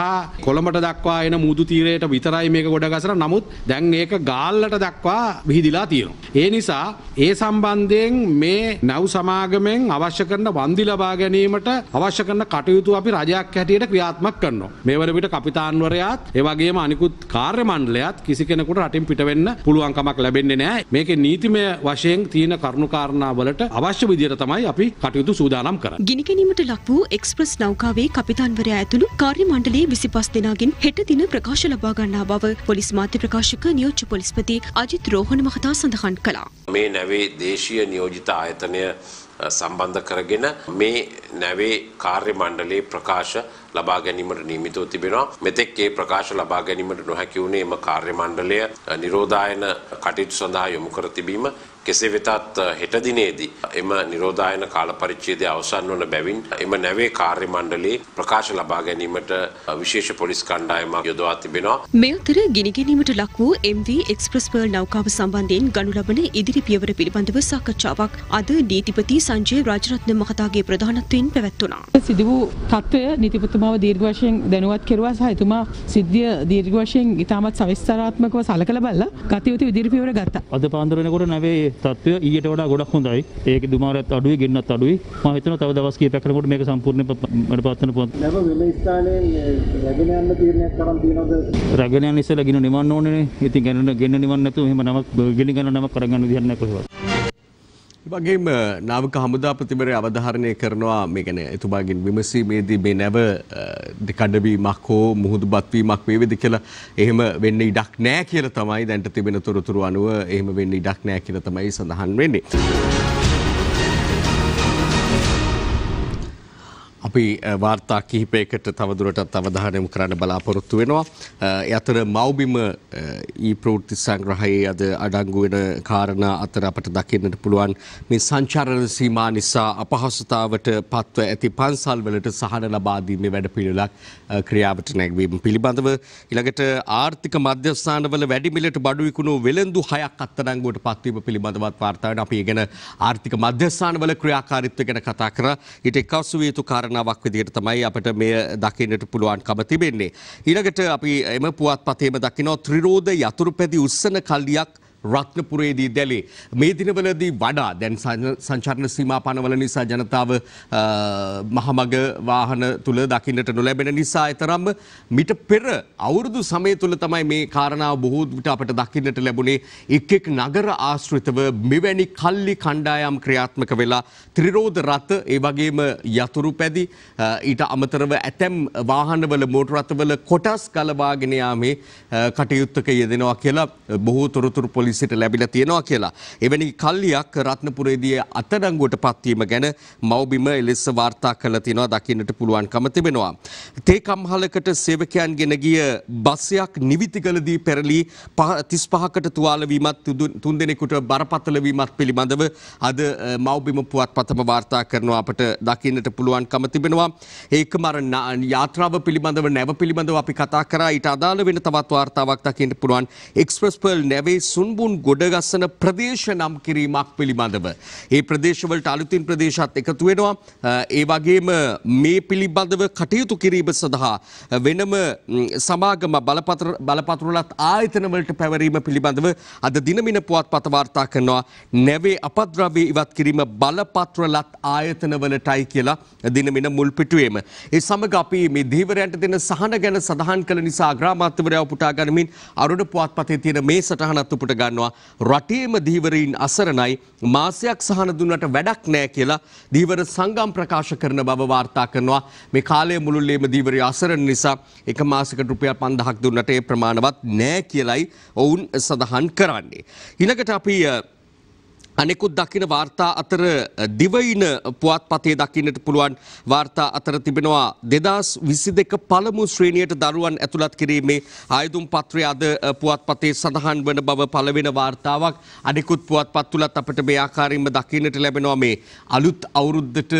කොළඹට දක්වා එන මුදු තීරයට විතරයි මේක ගොඩගසන. නමුත් දැන් ඒක ගාල්ලට දක්වා විහිදිලා තියෙනවා. ඒ නිසා ඒ සම්බන්ධයෙන් මේ නැව් සමාගමෙන් අවශ්‍ය කරන වන්දි ලබා ගැනීමට අවශ්‍ය කරන කටයුතු අපි රජයක් හැටියට ක්‍රියාත්මක කරනවා. මේ වන විට කපිතාන්වරයාත් ඒ වගේම අනිකුත් කාර්ය මණ්ඩලයත් කිසි කෙනෙකුට රටින් පිට වෙන්න පුළුවන්කමක් ලැබෙන්නේ නැහැ. මේකේ නීතිමය වශයෙන් තියෙන කරුණු කාරණාවලට අවශ්‍ය විදියට තමයි අපි කටයුතු සූදානම් කරන්නේ. ගිනිගැනීමට ලක් වූ එක්ස්ප්‍රස් නෞකාවේ කපිතාන්වරයා ඇතුළු කාර්ය මණ්ඩලයේ 25 දෙනාගෙන් හෙට දින ප්‍රකාශ ලබා ගන්නා බව පොලිස් මාධ්‍ය ප්‍රකාශක නියෝජ්‍ය පොලිස්පති අජිත් රෝහණ මහතා සඳහන් කළා. මේ නැවේ දේශීය නියෝජිත ආයතනය සම්බන්ධ කරගෙන මේ නැවේ කාර්ය මණ්ඩලයේ ප්‍රකාශ ලබා ගැනීමට නියමිතව තිබෙනවා. මෙතෙක් ඒ ප්‍රකාශ ලබා ගැනීමට නොහැකි වුණේ එම කාර්ය මණ්ඩලය නිරෝධායන කටයුතු සඳහා යොමු කර තිබීම කෙසේ වෙතත් හෙට දිනේදී එම නිරෝධායන කාල පරිච්ඡේදය අවසන් වන බැවින් එම නැවේ කාර්ය මණ්ඩලයේ ප්‍රකාශ ලබා ගැනීමට විශේෂ පොලිස් කණ්ඩායමක් යොදවා තිබෙනවා. මේ අතර ගිනි ගැනීමට ලක් වූ MV එක්ස්ප්‍රස් පර්ල් නෞකාව සම්බන්ධයෙන් ගනු ලබන ඉදිරි පියවර පිළිබඳව සාකච්ඡාවක් අද නීතිපති සංජය රාජරත්න මහතාගේ ප්‍රධානත්වයෙන් පැවැත්වුණා. සිදු වූ තත්ත්වය නීතිපතිතුමාව දීර්ඝ වශයෙන් දැනුවත් කෙරුවා සහ එතුමා සිද්ධිය දීර්ඝ වශයෙන් ඉතාමත් සවිස්තරාත්මකව සලකලා බලලා ගතියුතු ඉදිරි පියවර ගත්තා. අද පාන්දර වෙනකොට නැවේ තත්ත්වය ඊට වඩා ගොඩක් හොඳයි. ඒකේ දුමාරයත් අඩුයි, ගෙන්නත් අඩුයි. මම හිතනවා තව දවස් කිහිපයක් යනකොට මේක සම්පූර්ණයෙන්ම වැඩපත්වන පොත්. නැව මෙම ස්ථානයේ රැගෙන යන්න තීරණයක් කරන් තියනවද? රැගෙන යන්න ඉස්සෙල්ලා ගින්න නිවන්න ඕනේනේ. ඉතින් ගන්න ගන්න නිවන්න නැතුව එහෙම නමක් ගෙන්න ගන්න නමක් කරගන්න විදිහක් නැහැ කොහෙවත්. වගේම නාවක හමුදා ප්‍රතිබරය අවධාරණය කරනවා මේ ගැන එතුමාගෙන් විමසීමේදී මේ නැව දෙකඩවීමක් හෝ මුහුදු බත්වීමක් වේවිද කියලා එහෙම වෙන්න ඉඩක් නෑ කියලා තමයි දැන්ට තිබෙන තොරතුරු අනුව එහෙම වෙන්න ඉඩක් නෑ කියලා තමයි සඳහන් වෙන්නේ. අපි වාර්තා කිහිපයකට තවදුරටත් අවධානයමු කරන්න බලාපොරොත්තු වෙනවා. අතර මව්බිම ඊ ප්‍රෘති සංග්‍රහයේ අද අඩංගු වෙන කාරණා අතර අපට දකින්නට පුළුවන් මේ සංචාරණ සීමා නිසා අපහසුතාවට පත්ව ඇති පන්සල් වලට සහන ලබා දීමේ වැඩපිළිවෙලක් ක්‍රියාවට නැගවීම පිළිබඳව ඊළඟට ආර්ථික මධ්‍යස්ථානවල වැඩි මිලට බඩු විකුණු වෙළඳු හයක් අත්අඩංගුවට පත්වීම පිළිබඳවත් වාර්තා වෙන අපි ඒ ගැන ආර්ථික මධ්‍යස්ථානවල ක්‍රියාකාරීත්වය ගැන කතා කරා ඊට එක්වසු වේතු කාරණා කාරණාවක් විදිහට තමයි අපට මේ දකින්නට පුළුවන්කම තිබෙන්නේ. ඊළඟට අපි එම පුවත්පතේම දකිනවා ත්‍රිරෝද යතුරුපැදි උස්සන කල්ලියක් රත්නපුරේදී දැලේ. මේ දිනවලදී වඩා දැන් සංචාරණ සීමා පනවල නිසා ජනතාව මහමග වාහන තුළ දකින්නට නොලැබෙන නිසා එතරම් මිට පෙර අවුරුදු සමය තුළ තමයි මේ කාරණාව බොහෝ විට අපට දකින්නට ලැබුණේ එක් එක් නගර ආශ්‍රිතව මෙවැනි කල්ලි කණ්ඩායම් ක්‍රියාත්මක වෙලා ත්‍රිරෝධ රථ ඒ වගේම යතුරු පැදි ඊට අමතරව ඇතැම් වාහනවල මෝටර් රථවල කොටස් ගලවාගෙන යාමේ කටයුත්තක යෙදෙනවා කියලා බොහෝ තොරතුරු පොලිසිය පොලිසියට ලැබිලා තියෙනවා කියලා. එවැනි කල්ලියක් රත්නපුරේදී අත්අඩංගුවට පත්වීම ගැන මව්බිම එලෙස වාර්තා කරලා තියෙනවා දකින්නට පුළුවන්කම තිබෙනවා. තේ කම්හලකට සේවකයන් ගෙන ගිය බස්යක් නිවිතිගලදී පෙරලී 35කට තුවාල වීමත් තුන් දෙනෙකුට බරපතල වීමත් පිළිබඳව අද මව්බිම පුවත්පතම වාර්තා කරනවා අපට දකින්නට පුළුවන්කම තිබෙනවා. ඒකම අර යාත්‍රාව පිළිබඳව නැව පිළිබඳව අපි කතා කරා ඊට අදාළ වෙන තවත් වාර්තාවක් දකින්න පුළුවන්. එක්ස්ප්‍රස් පර්ල් නැවේ සුන් පෙම්බුන් ගොඩගස්සන ප්‍රදේශ නම් කිරීමක් පිළිබඳව. ඒ ප්‍රදේශවලට අලුතින් ප්‍රදේශත් එකතු වෙනවා. ඒ වගේම මේ පිළිබඳව කටයුතු කිරීම සඳහා වෙනම සමාගම බලපතුරලත් ආයතනවලට පැවරීම පිළිබඳව අද දිනමින පුවත් පතවාර්තා කරනවා. නැවේ අපද්‍රව්‍ය ඉවත් කිරීම බලපත්‍රලත් ආයතනවලටයි කියලා දිනමින මුල් පිටුවේම. ඒ සමග අපි මේ දීවරයන්ට දෙන සහන ගැන සඳහන් කළ නිසා අග්‍රාමාත්‍යවරයා උපුටා ගනිමින් අරුණ පුවත්පතේ තියෙන මේ සටහනත් උපුටා ගන්නවා රටේම දීවරීන් අසරණයි මාසයක් සහන දුන්නට වැඩක් නෑ කියලා දීවර සංගම් ප්‍රකාශ කරන බව වාර්තා කරනවා මේ කාලය මුළුල්ලේම දීවරය අසරණ නිසා එක මාසිකට රුපියල් 5000ක් දුන්නට ඒ ප්‍රමාණවත් නෑ කියලයි ඔවුන් සඳහන් කරන්නේ ඊළඟට අපි අනෙකුත් දකින වාර්තා අතර දිවයින පුවත්පතේ දකින්නට පුළුවන් වාර්තා අතර තිබෙනවා දෙදස් විසි දෙක පළමු ශ්‍රීණියට දරුවන් ඇතුළත් කිරීමේ ආයුදුම් පත්‍රය අද පුවත්පතේ සඳහන් වන බව පළවෙන වාර්තාවක් අනෙකුත් පුවත්පත් තුළත් අපට මේ ආකාරයෙන්ම දකින්නට ලැබෙනවා මේ අලුත් අවුරුද්දට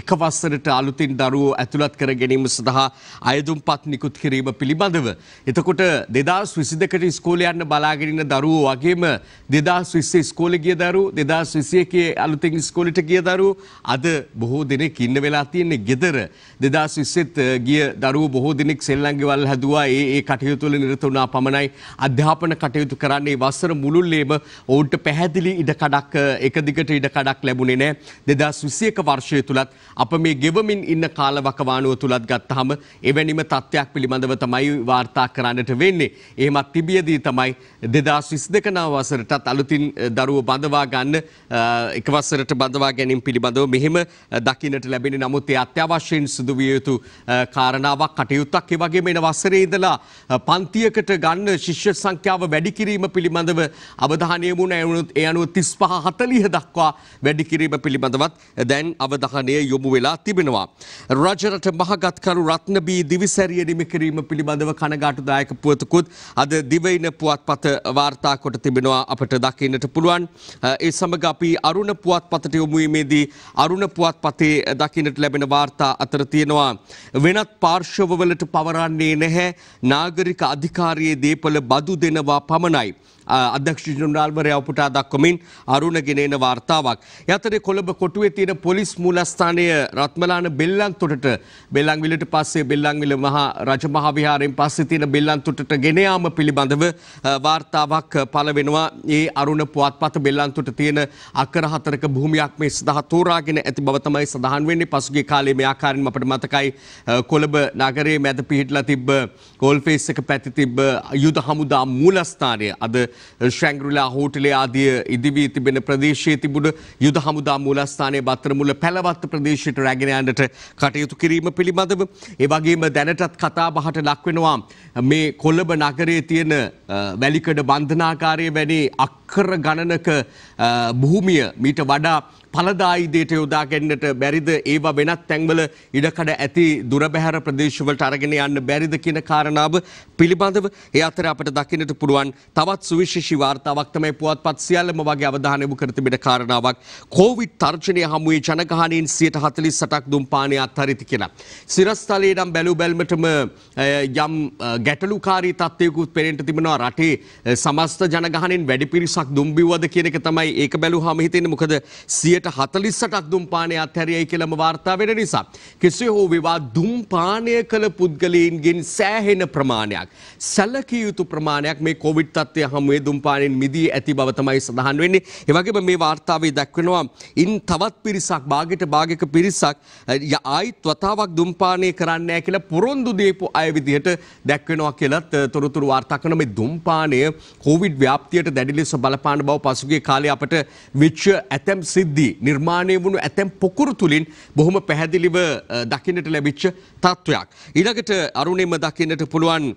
එක වසරට අලුතින් දරුවෝ ඇතුළත් කර ගැනීම සඳහා අයදුම් පත් නිකුත් කිරීම පිළිබඳව. එතකොට දෙදස් විසි දෙකට ස්කෝලයන්න බලාගෙනන්න දරුවෝ වගේම දෙදස් විස්ස ස්කෝලගිය දරුව දරු දෙදස් විසියකේ අලුතෙන් ස්කොලිට ගිය දරු අද බොහෝ දෙනෙක් ඉන්න වෙලා තියෙන්නේ ගෙදර දෙදස් විස්සෙත් ගිය දරුව බොහෝ දෙනෙක් සෙල්ලංගෙවල් හැදවා ඒ ඒ කටයුතුවල නිරතුනා පමණයි අධ්‍යාපන කටයුතු කරන්නේ වස්සර මුළුල්ලේම ඔවුන්ට පැහැදිලි ඉඩ කඩක් එක දිගට ඉඩ කඩක් ලැබුණේ නෑ දෙදස් විසියක වර්ෂය තුළත් අප මේ ගෙවමින් ඉන්න කාලවකවානුව තුළත් ගත්තහම එවැනිම තත්ත්වයක් පිළිබඳව තමයි වාර්තා කරන්නට වෙන්නේ. එහෙමත් තිබියදී තමයි දෙදස් විස් දෙකනාව වසරටත් අලුතින් දරුව බඳවා ගන්න එක වසරට බඳවා ගැනීම පිළිබඳව මෙහෙම දකින්නට ලැබෙන නමුත් ඒ අත්‍යවශ්‍යයෙන් සිදු විය යුතු කාරණාවක් කටයුත්තක් ඒ වගේම එන වසරේ ඉඳලා පන්තියකට ගන්න ශිෂ්‍ය සංඛ්‍යාව වැඩි කිරීම පිළිබඳව අවධානය යොමුන ඒ අනුව 35 40 දක්වා වැඩි කිරීම පිළිබඳවත් දැන් අවධානය යොමු වෙලා තිබෙනවා රජරට මහගත්කරු රත්නබී දිවිසැරිය නිම කිරීම පිළිබඳව කනගාටුදායක පුවතකුත් අද දිවයින පුවත්පත වාර්තා කොට තිබෙනවා අපට දකින්නට පුළුවන් ඒ සමඟ අපි අරුණ පුවත්පතට යොමුීමේදී අරුණ පුවත්පතේ දකින්නට ලැබෙන වාර්තා අතර තියෙනවා. වෙනත් පාර්ශවවලට පවරන්නේ නැහැ නාගරික අධිකාරයේ දේපල බදු දෙනවා පමණයි. අධ්‍යක්ෂ ජනරාල්වරයා උපුටා දක්වමින් අරුණගෙන එන වාර්තාවක්. යතරේ කොළඹ කොටුවේ තියෙන පොලිස් මූලස්ථානය රත්මලාන බෙල්ලන්තොටට බෙල්ලන්විලට පස්සේ බෙල්ලන්විල මහා රජමහා විහාරයෙන් පස්සේ තියෙන බෙල්ලන්තොටට ගෙන යාම පිළිබඳව වාර්තාවක් පළ වෙනවා. ඒ අරුණ පුවත්පත බෙල්ලන්තොට තියෙන අක්කර හතරක භූමියක් මේ සඳහා තෝරාගෙන ඇති බව තමයි සඳහන් වෙන්නේ. පසුගිය කාලේ මේ ආකාරයෙන්ම අපිට මතකයි කොළඹ නගරයේ මැද පිහිටලා තිබ්බ ගෝල්ෆේස් එක පැති තිබ්බ යුද හමුදා මූලස්ථානය අද ශැංගරුලා හෝටලේ ආදිය ඉදිවී තිබෙන ප්‍රදේශයේ තිබුණ යුද හමුදා මූලස්ථානයේ බත්තරමුල්ල පැලවත්ත ප්‍රදේශයට රැගෙන යන්නට කටයුතු කිරීම පිළිබඳව ඒ වගේම දැනටත් කතා බහට ලක්වෙනවා මේ කොළඹ නගරයේ තියෙන වැලිකඩ බන්ධනාකාරය වැනි අක්කර ගණනක භූමිය මීට වඩා පලදායිදයට යොදාගන්නට බැරිද ඒවා වෙනත් තැන්වල ඉඩකඩ ඇති දුරබැහැර ප්‍රදේශවලට අරගෙන යන්න බැරිද කියන කාරණාව පිළිබඳව ඒ අතර අපට දකින්නට පුළුවන් තවත් සුවිශේෂී වාර්තාවක් තමයි පුවත්පත් සියල්ලම වගේ අවධානය යොමු කර තිබෙන කාරණාවක් කොවිඩ් තර්ජනය හමුවේ ජනගහනයෙන් 148ක් දුම්පානය අත්හරිති කියලා. සිරස්තලයේ නම් බැලු බැල්මටම යම් ගැටලුකාරී තත්ත්වයකුත් පෙරෙන්ට තිබෙනවා රටේ සමස්ත ජනගහනෙන් වැඩි පිරිසක් දුම්බිව්වද කියන එක තමයි ඒක බැලුවාම හිතෙන්නේ මොකද 100 සියයට හතලිස්සටක් දුම්පානය අත්හැරියයි කියලම වාර්තා වෙන නිසා. කෙසේ හෝ වෙවා දුම්පානය කළ පුද්ගලයන්ගෙන් සෑහෙන ප්‍රමාණයක්. සැලකිය යුතු ප්‍රමාණයක් මේ කොවිඩ් තත්ත්වය හමුවේ දුම්පානෙන් මිදී ඇති බවතමයි සඳහන් වෙන්නේ. එවගේම මේ වාර්තාවේ දක්වෙනවා ඉන් තවත් පිරිසක් බාගෙට බාගක පිරිසක් ආයිත් වතාවක් දුම්පානය කරන්න කියලා පොරොන්දු දීපු අය විදිහට දැක්වෙනවා කියලත් තොරතුරු වාර්තා කරන මේ දුම්පානය කොවිඩ් ව්‍යාප්තියට දැඩි ලෙස බලපාන බව පසුගිය කාලේ අපට විච්ච ඇතැම් සිද්ධි නිර්මාණය වුණු ඇතැම් පොකුරු තුළින් බොහොම පැහැදිලිව දකින්නට ලැබිච්ච තත්ත්වයක්. ඉළඟට අරුණෙම දකින්නට පුළුවන්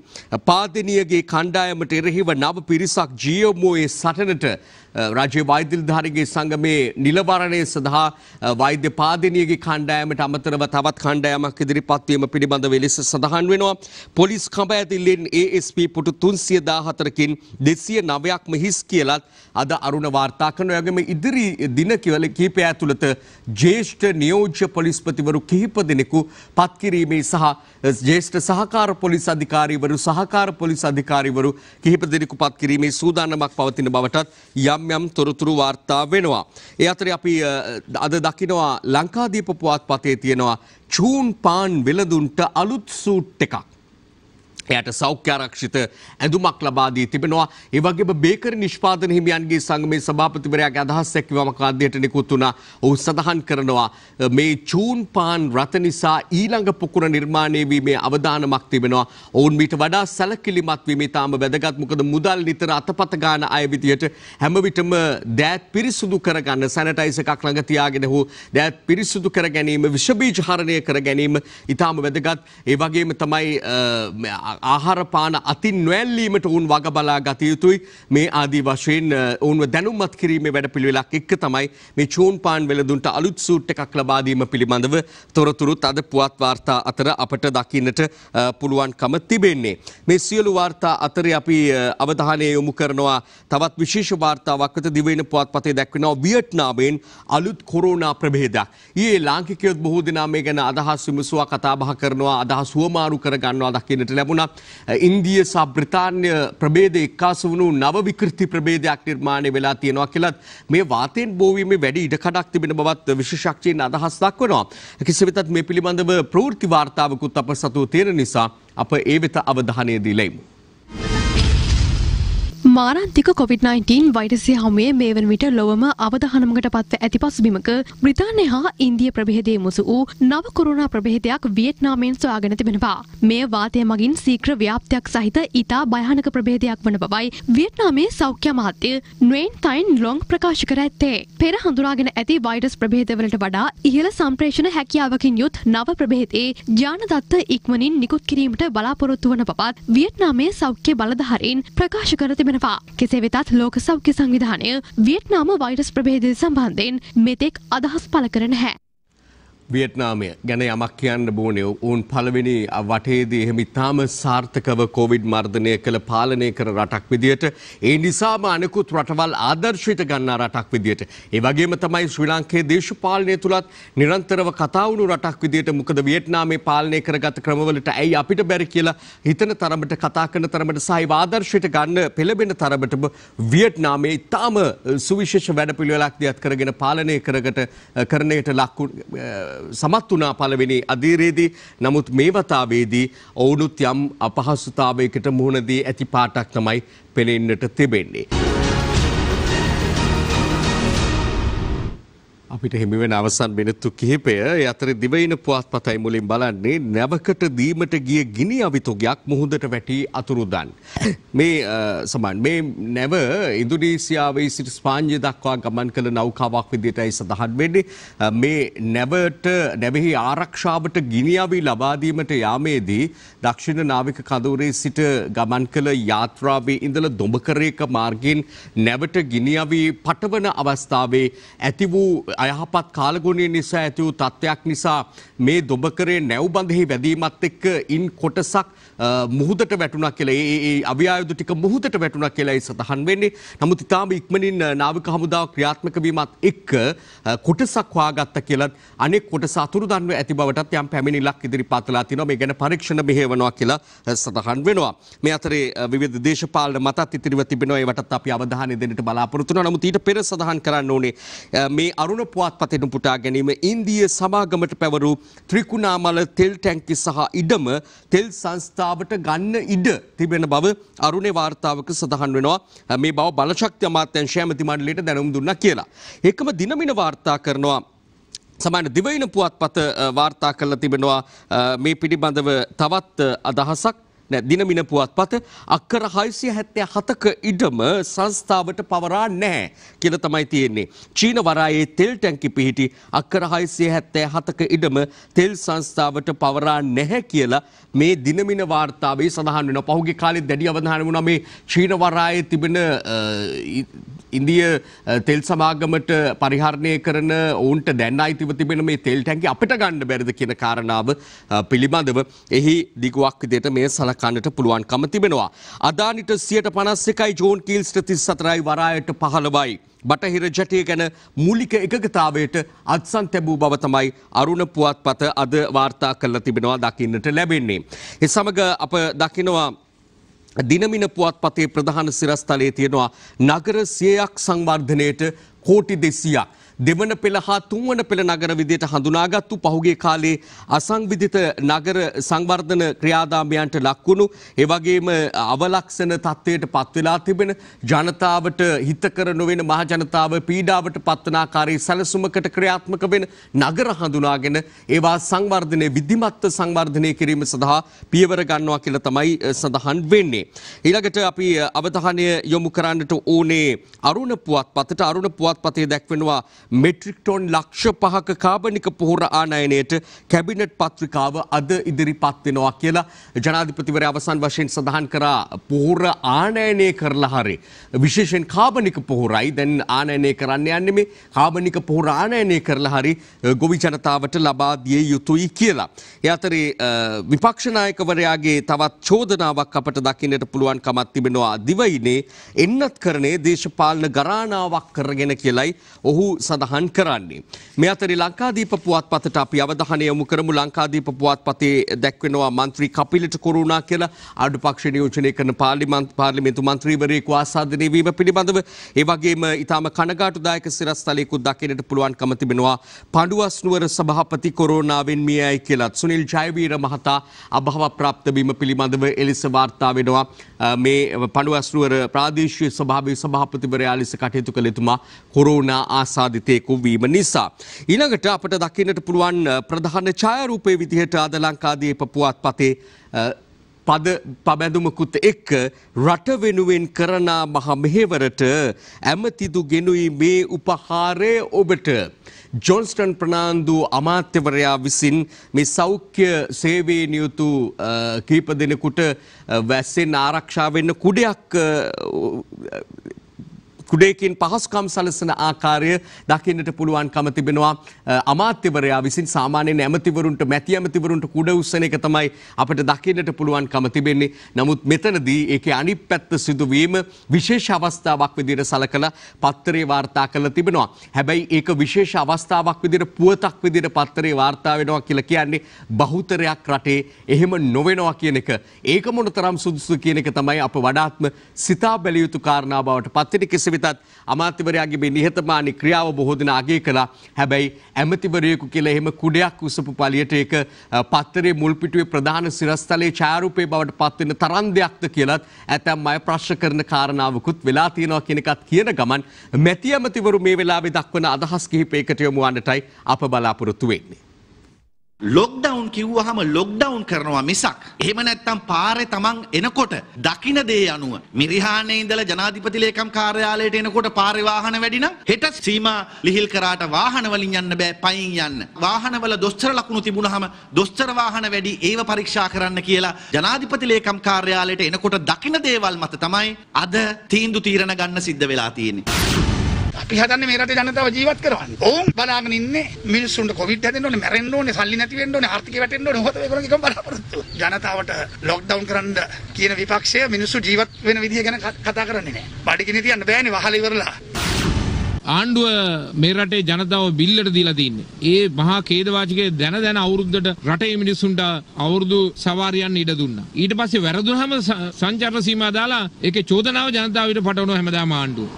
පාදිනියගේ කණ්ඩායමට එරෙහිව නව පිරිසක් ජියෝමෝයේ සටනට රජයේ වෛද්‍ය නිලධාරීන්ගේ සංගමේ නිලවරණය සඳහා වෛද්‍ය පාදිනියගේ කණ්ඩායමට අමතරව තවත් කණ්ඩායමක් ඉදිරිපත් වීම පිළිබඳව එලෙස සඳහන් වෙනවා. පොලිස් කඹ ඇතුළෙන් ASP පුටු 314කින් 209ක්ම හිස් කියලත් අද අරුණ වාර්තා කරනවා. එවැගේම ඉදිරි දින කිවල කිහිපය ඇතුළත ජ්‍යෙෂ්ඨ නියෝජ්‍ය පොලිස්පතිවරු කිහිප දෙනෙකු පත් කිරීමේ සහ ජ්‍යෙෂ්ඨ සහකාර පොලිස් අධිකාරීවරු සහකාර පොලිස් අධිකාරීවරු කිහිප දෙනෙකු පත් කිරීමේ සූදානමක් පවතින බවටත් යම් යම් යම් තොරතුරු වාර්තා වෙනවා. ඒ අතර අපි අද දකිනවා ලංකාදීප පුවත් පතේ තියෙනවා චූන් පාන් වෙළඳුන්ට අලුත් සූට් එකක්. එයට සෞඛ්‍යාරක්ෂිත ඇඳුමක් ලබාදී තිබෙනවා. ඒවගේම බේකරි නිෂ්පාදන හිමියන්ගේ සංගමේ සභාපතිවරයාගේ අදහස් දැක්වීමක් ආදියට නිකුත් වුණා. ඔහු සඳහන් කරනවා මේ චූන් පාන් රත නිසා ඊළඟ පොකුර නිර්මාණය වීමේ අවදානමක් තිබෙනවා. ඔවුන් මීට වඩා සැලකිලිමත් වීම ඉතාම වැදගත්. මොකද මුදල් නිතර අතපත ගන්න අය විදියට හැම විටම දෑත් පිරිසුදු කරගන්න සැනිටයිසර් එකක් ළඟ තියාගෙන ඔහු දෑත් පිරිසුදු කර ගැනීම, විෂ බීජ හරණය කර ගැනීම ඉතාම වැදගත්. ඒ වගේම තමයි ආහාරපාන අතින් නොඇල්ලීමට ඔවුන් වගබලා ගත යුතුයි මේ ආදී වශයෙන් ඔවුන්ව දැනුම්මත් කිරීමේ වැඩපිළිවෙලක් එක්ක තමයි මේ චූන්පාන් වෙළඳුන්ට අලුත් සූට් එකක් ලබා දීම පිළිබඳව තොරතුරුත් අද පුවත් වාර්තා අතර අපට දකින්නට පුළුවන්කම තිබෙන්නේ මේ සියලු වාර්තා අතරේ අපි අවධානය යොමු කරනවා තවත් විශේෂ වාර්තාවක් වෙත දිවයින පුවත්පතේ දක්වනවා වියට්නාමයෙන් අලුත් කොරෝනා ප්‍රභේදයක්. ඊයේ ලාංකිකයොත් බොහෝ දෙනා මේ ගැන අදහස් විමසුවා කතා බහ කරනවා අදහස් හුවමාරු කර ගන්නවා දකින්නට ලැබුණා. වුණා. ඉන්දිය සහ බ්‍රිතාන්‍ය ප්‍රභේද එක්කාසු වුණු නව විකෘති ප්‍රභේදයක් නිර්මාණය වෙලා තියෙනවා කියලත් මේ වාතයෙන් බෝවීමේ වැඩි ඉඩකඩක් තිබෙන බවත් විශේෂඥයින් අදහස් දක්වනවා. කෙසේ වෙතත් මේ පිළිබඳව ප්‍රවෘත්ති වාර්තාවකුත් අප සතුව තියෙන නිසා අප ඒ වෙත අවධානය දීලා ඉමු. මාරන්තික COොVID-19 වෛරසය හමුවේ මේ වන විට ලොවම අවධහනමකට පත්ව ඇති පසුබිමක බ්‍රතාන්‍ය හා ඉන්දිය ප්‍රභේදය මුසු වූ නව කොරුණා ප්‍රභේදයක් වියට්නාමෙන් සොයාගෙන තිබෙනවා. මේ වාතය මගින් සීක්‍ර ව්‍යාප්තියක් සහිත ඉතා භයහනක ප්‍රභේදයක් වන බවයි වියට්නාමේ සෞඛ්‍ය මහත්‍ය නුවෙන් තයින් ලොං ප්‍රකාශ කර ඇත්තේ. පෙර හඳුරාගෙන ඇති වෛඩස් ප්‍රභේදවලට වඩා ඉහළ සම්ප්‍රේෂණ හැකියාවකින් යුත් නව ප්‍රභේදේ ජානදත්ත ඉක්මනින් නිකුත් කිරීමට බලාපොරොත්තු වන පත් වියට්නාමේ සෞඛ්‍ය බලධහරින් ප්‍රකාශ කර තිබෙන වනවා. කෙසේ වෙතත් ලෝක සෞඛ්‍ය සංවිධානය වියට්නාම වෛරස් ප්‍රභේදය සම්බන්ධයෙන් මෙතෙක් අදහස් පළ කරන හැ. වියට්නාමය ගැන යමක් කියන්න බෝනේ ඔවුන් පළවෙනි වටේදී එහෙම ඉතාම සාර්ථකව කොවිඩ් මර්ධනය කළ පාලනය කර රටක් විදියට ඒ නිසාම අනෙකුත් රටවල් ආදර්ශිත ගන්නා රටක් විදියට ඒ වගේම තමයි ශ්‍රී ලංකේ දේශපාලනය තුලත් නිරන්තරව කතා වුණු රටක් විදියට මොකද වියට්නාමයේ පාලනය කරගත් ක්‍රමවලට ඇයි අපිට බැරි කියලා හිතන තරමට කතා කරන තරමට සහ ආදර්ශයට ගන්න පෙළඹෙන තරමටම වියට්නාමයේ ඉතාම සුවිශේෂ වැඩපිළිවෙලක් දියත් කරගෙන පාලනය කරකට කරණයට ලක්ු සමත් වනා පලවෙනි අධීරයේදී නමුත් මේ වතාවේදී ඔවුනුත් යම් අපහසුතාවයකට මුහුණදී ඇති පාටක් තමයි පෙනෙන්නට තිබෙන්නේ. අපිට හිමිවෙන අවසන් මිනිත්තු කිහිපය අතර දිවයින පුවත්පතයි මුලින් බලන්නේ නැවකට දීමට ගිය ගිනි අවිතුගයක් මුහුදට වැටී අතුරුදන්. මේ සමන් මේ නැව ඉන්දුනීසියාවේ සිට ස්පාංජය දක්වා ගමන් කළ නෞකාවක් විදිටයි සඳහන් වෙන්නේ. මේ නැවට නැවෙහි ආරක්ෂාවට ගිනිියාවී ලබාදීමට යාමේදී දක්ෂිණ නාවික කදවරේ සිට ගමන් කළ යාත්‍රාවේ ඉඳල දොඹකරේක මාර්ගෙන් නැවට ගිනිියාවී පටවන අවස්ථාවේ ඇති වූ අය යහපත් කාලගුණය නිසා ඇති වූ තත්ත්වයක් නිසා මේ දොඹකරේ නැව්බඳෙහි වැදීමත් එක්ක ඉන් කොටසක් මුහුදට වැටුණා කියලා ඒ අව්‍යායුධ ටික මුහුදට වැටුණා කියලායි සතහන් වෙන්නේ. නමුත් ඊටාම ඉක්මනින් නාවික හමුදාව ක්‍රියාත්මක වීමත් එක්ක කොටසක් හොයාගත්ත කියලා අනෙක් කොටස අතුරුදන්ව ඇති බවටත් යම් පැමිණිලක් ඉදිරිපත් වෙලා තිනවා. මේ ගැන පරීක්ෂණ මෙහෙවනවා කියලා සතහන් වෙනවා. මේ අතරේ විවිධ දේශපාලන මතත් ඉතිරිව තිබෙනවා. ඒවටත් අපි අවධානය දෙන්නට බලාපොරොත්තු වෙනවා. නමුත් ඊට පෙර සතහන් කරන්න ඕනේ මේ අරුණ පොත්පතෙනු පුටා ගැනීම ඉන්දිය සමාගමට පැවරු ත්‍රිකුණාමල තෙල් ටැංකි සහ ඉඩම තෙල් සංස්ථාවට ගන්න ඉඩ තිබෙන බව අරුණේ වාර්තාවක සඳහන් වෙනවා මේ බව බලශක්ති අමාත්‍යංශය ඇමති මණ්ඩලයට දැනුම් දුන්නා කියලා. එකම දිනමින වාර්තා කරනවා සමාන දිවයින පුවත්පත වාර්තා කරලා තිබෙනවා මේ පිළිබඳව තවත් අදහසක් දිනමින පුවත්පත අක්කර 677ක ඉඩම සංස්ථාවට පවරා නැහැ කියලා තමයි තියෙන්නේ. චීන වරායේ තෙල් ටැංකි පිහිටි අක්කර 677ක ඉඩම තෙල් සංස්ථාවට පවරා නැහැ කියලා මේ දිනමින වාර්තාවේ සඳහන් වෙනවා. පහුගිය කාලේ දැඩි අවධානය වුණා මේ චීන වරායේ තිබෙන ඉන්දිය තෙල් සමාගමට පරිහරණය කරන ඔවුන්ට දැන් අයිතිව තිබෙන මේ තෙල් ටැංකි අපිට ගන්න බැරිද කියන කාරණාව පිළිබඳව එහි දිගුවක් විදිහට මේ සලකන්නට පුළුවන්කම තිබෙනවා. අදානිට 151යි ජෝන් කීල්ස්ට 34යි වරායට 15යි. බටහිර ජටිය ගැන මූලික එකගතාවයට අත්සන් තැබූ බව තමයි අරුණ පුවත්පත අද වාර්තා කරලා තිබෙනවා දකින්නට ලැබෙන්නේ. ඒ සමග අප දකිනවා දිනමින පුවත්පතේ ප්‍රධාන සිරස්තලයේ තියෙනවා නගර සියයක් සංවර්ධනයට කෝටි දෙසියක්. දෙවන පෙළ හා තුන්වන පෙළ නගර විදියට හඳුනාගත්තු පහුගේ කාලේ අසංවිධිත නගර සංවර්ධන ක්‍රියාදාමයන්ට ලක්වුණු ඒ වගේම අවලක්ෂණ තත්ත්වයට පත් වෙලා තිබෙන ජනතාවට හිතකර නොවන මහ ජනතාව පීඩාවට පත්වනාකාරී සැලසුමකට ක්‍රියාත්මක වෙන නගර හඳුනාගෙන ඒවා සංවර්ධනය විධිමත්ව සංවර්ධනය කිරීම සඳහා පියවර ගන්නවා කියලා තමයි සඳහන් වෙන්නේ. ඊළඟට අපි අවධානය යොමු කරන්නට ඕනේ අරුණ පුවත්පතට අරුණ පුවත්පතේ දැක්වෙනවා මෙට්‍රික් ටොන් ලක්ෂ පහක කාබනික පොහොර ආනයනයට කැබිනට් පත්‍රිකාව අද ඉදිරිපත් වෙනවා කියලා ජනාධිපතිවරයා අවසන් වශයෙන් සඳහන් කරා පොහොර ආනයනය කරලා හරි විශේෂයෙන් කාබනික පොහොරයි දැන් ආනයනය කරන්න යන්නේ මේ කාබනික පොහොර ආනයනය කරලා හරි ගොවි ජනතාවට ලබා දිය යුතුයි කියලා. ඒ අතරේ විපක්ෂ නායකවරයාගේ තවත් චෝදනාවක් අපට දකින්නට පුළුවන් කමක් තිබෙනවා දිවයිනේ එන්නත් කරන්නේ දේශපාලන ගරානාවක් කරගෙන කියලයි ඔහු සඳහන් සඳහන් කරන්නේ. මේ අතරේ ලංකාදීප පුවත්පතට අපි අවධානය යොමු කරමු ලංකාදීප පුවත්පතේ දැක්වෙනවා මන්ත්‍රී කපිලට කොරුණා කියලා ආණ්ඩු පක්ෂ නියෝජනය කරන පාර්ලිමේන්තු මන්ත්‍රීවරයෙකු ආසාදනය වීම පිළිබඳව ඒ වගේම ඊටාම කනගාටුදායක සිරස්තලයකුත් දකින්නට පුළුවන්කම තිබෙනවා පඬුවස් නුවර සභාපති කොරෝනාවෙන් මියයි කියලා සුනිල් ජයවීර මහතා අභව ප්‍රාප්ත වීම පිළිබඳව එලෙස වාර්තා වෙනවා මේ පඬුවස් නුවර ප්‍රාදේශීය සභාවේ සභාපතිවරයා ලෙස කටයුතු කළ එතුමා කොරෝනා ආසාදිත චිත්‍රකූටයෙකු වීම නිසා. ඊළඟට අපට දකින්නට පුළුවන් ප්‍රධාන ඡායාරූපයේ විදිහට අද ලංකාදීප පුවත්පතේ පද පබැඳුමකුත් එක්ක රට වෙනුවෙන් කරනා මහ මෙහෙවරට ඇමතිදු ගෙනුයි මේ උපහාරය ඔබට ජොන්ස්ටන් ප්‍රනාන්දු අමාත්‍යවරයා විසින් මේ සෞඛ්‍ය සේවේ නියුතු කීප දෙනෙකුට වැස්සෙන් ආරක්ෂා වෙන්න කුඩයක් කුඩේකින් පහසුකම් සලසන ආකාරය දකින්නට පුළුවන්කම තිබෙනවා අමාත්‍යවරයා විසින් සාමාන්‍යයෙන් ඇමතිවරුන්ට මැති ඇමතිවරුන්ට කුඩ උස්සන එක තමයි අපිට දකින්නට පුළුවන්කම තිබෙන්නේ. නමුත් මෙතනදී ඒකේ අනිත් පැත්ත සිදුවීම විශේෂ අවස්ථාවක් විදිහට සලකලා පත්තරේ වාර්තා කරලා තිබෙනවා. හැබැයි ඒක විශේෂ අවස්ථාවක් විදිහට පුවතක් විදිහට පත්තරේ වාර්තා වෙනවා කියලා කියන්නේ බහුතරයක් රටේ එහෙම නොවෙනවා කියන එක. ඒක මොනතරම් සුදුසු කියන එක තමයි අප වඩාත්ම සිතා බැලිය යුතු කාරණා බවට පත්වෙන්නේ. කෙසේ පිතත් අමාත්‍යවරයාගේ නිහතමානි ක්‍රියාව බොහෝ දෙනා අගය කළා. හැබැයි ඇමතිවරයෙකු කියලා එහෙම කුඩයක් උසපු පළියට ඒක පත්තරේ මුල් පිටුවේ ප්‍රධාන සිරස්තලයේ ඡායාරූපේ බවට පත් වෙන තරම් දෙයක්ද කියලත් ඇතැම් අය ප්‍රශ්න කරන කාරණාවකුත් වෙලා තියෙනවා කියන එකත් කියන ගමන් මැති ඇමතිවරු මේ වෙලාවේ දක්වන අදහස් කිහිපයකට යොමු වන්නටයි අප බලාපොරොත්තු වෙන්නේ. ලොක්ඩවුන් කිව්වහම ලොක්ඩවුන් කරනවා මිසක්. එහෙම නැත්තම් පාරේ තමන් එනකොට දකින දේ අනුව මිරිහානේ ඉඳලා ජනාධිපති ලේකම් කාර්යාලයට එනකොට පාරේ වාහන වැඩි නම් හෙට සීමා ලිහිල් කරාට වාහන වලින් යන්න බෑ පයින් යන්න. වාහනවල දොස්තර ලකුණු තිබුණාම දොස්තර වාහන වැඩි ඒව පරීක්ෂා කරන්න කියලා ජනාධිපති ලේකම් කාර්යාලයට එනකොට දකින දේවල් මත තමයි අද තීන්දුව තීරණ ගන්න සිද්ධ වෙලා තියෙන්නේ. අපි හදන්නේ මේ රටේ ජනතාව ජීවත් කරවන්න. ඕම් බලාගෙන ඉන්නේ මිනිස්සුන්ට කොවිඩ් හැදෙන්න ඕනේ, මැරෙන්න ඕනේ, සල්ලි නැති වෙන්න ඕනේ, ආර්ථිකය වැටෙන්න ඕනේ. මොකද මේගොල්ලෝ නිකන් බලාපොරොත්තු. ජනතාවට ලොක්ඩවුන් කරන්න කියන විපක්ෂය මිනිස්සු ජීවත් වෙන විදිය ගැන කතා කරන්නේ නැහැ. බඩගිනි තියන්න බෑනේ වහලා ඉවරලා. ආණ්ඩුව මේ රටේ ජනතාව බිල්ලට දීලා තින්නේ. ඒ මහා ඛේදවාචකයේ දැන දැන අවුරුද්දට රටේ මිනිසුන්ට අවුරුදු සවාරියන්න ඉඩ දුන්නා. ඊට පස්සේ වැරදුනහම සංචාරන සීමා දාලා ඒකේ චෝදනාව ජනතාවට පටවනවා හැමදාම ආණ්ඩුව.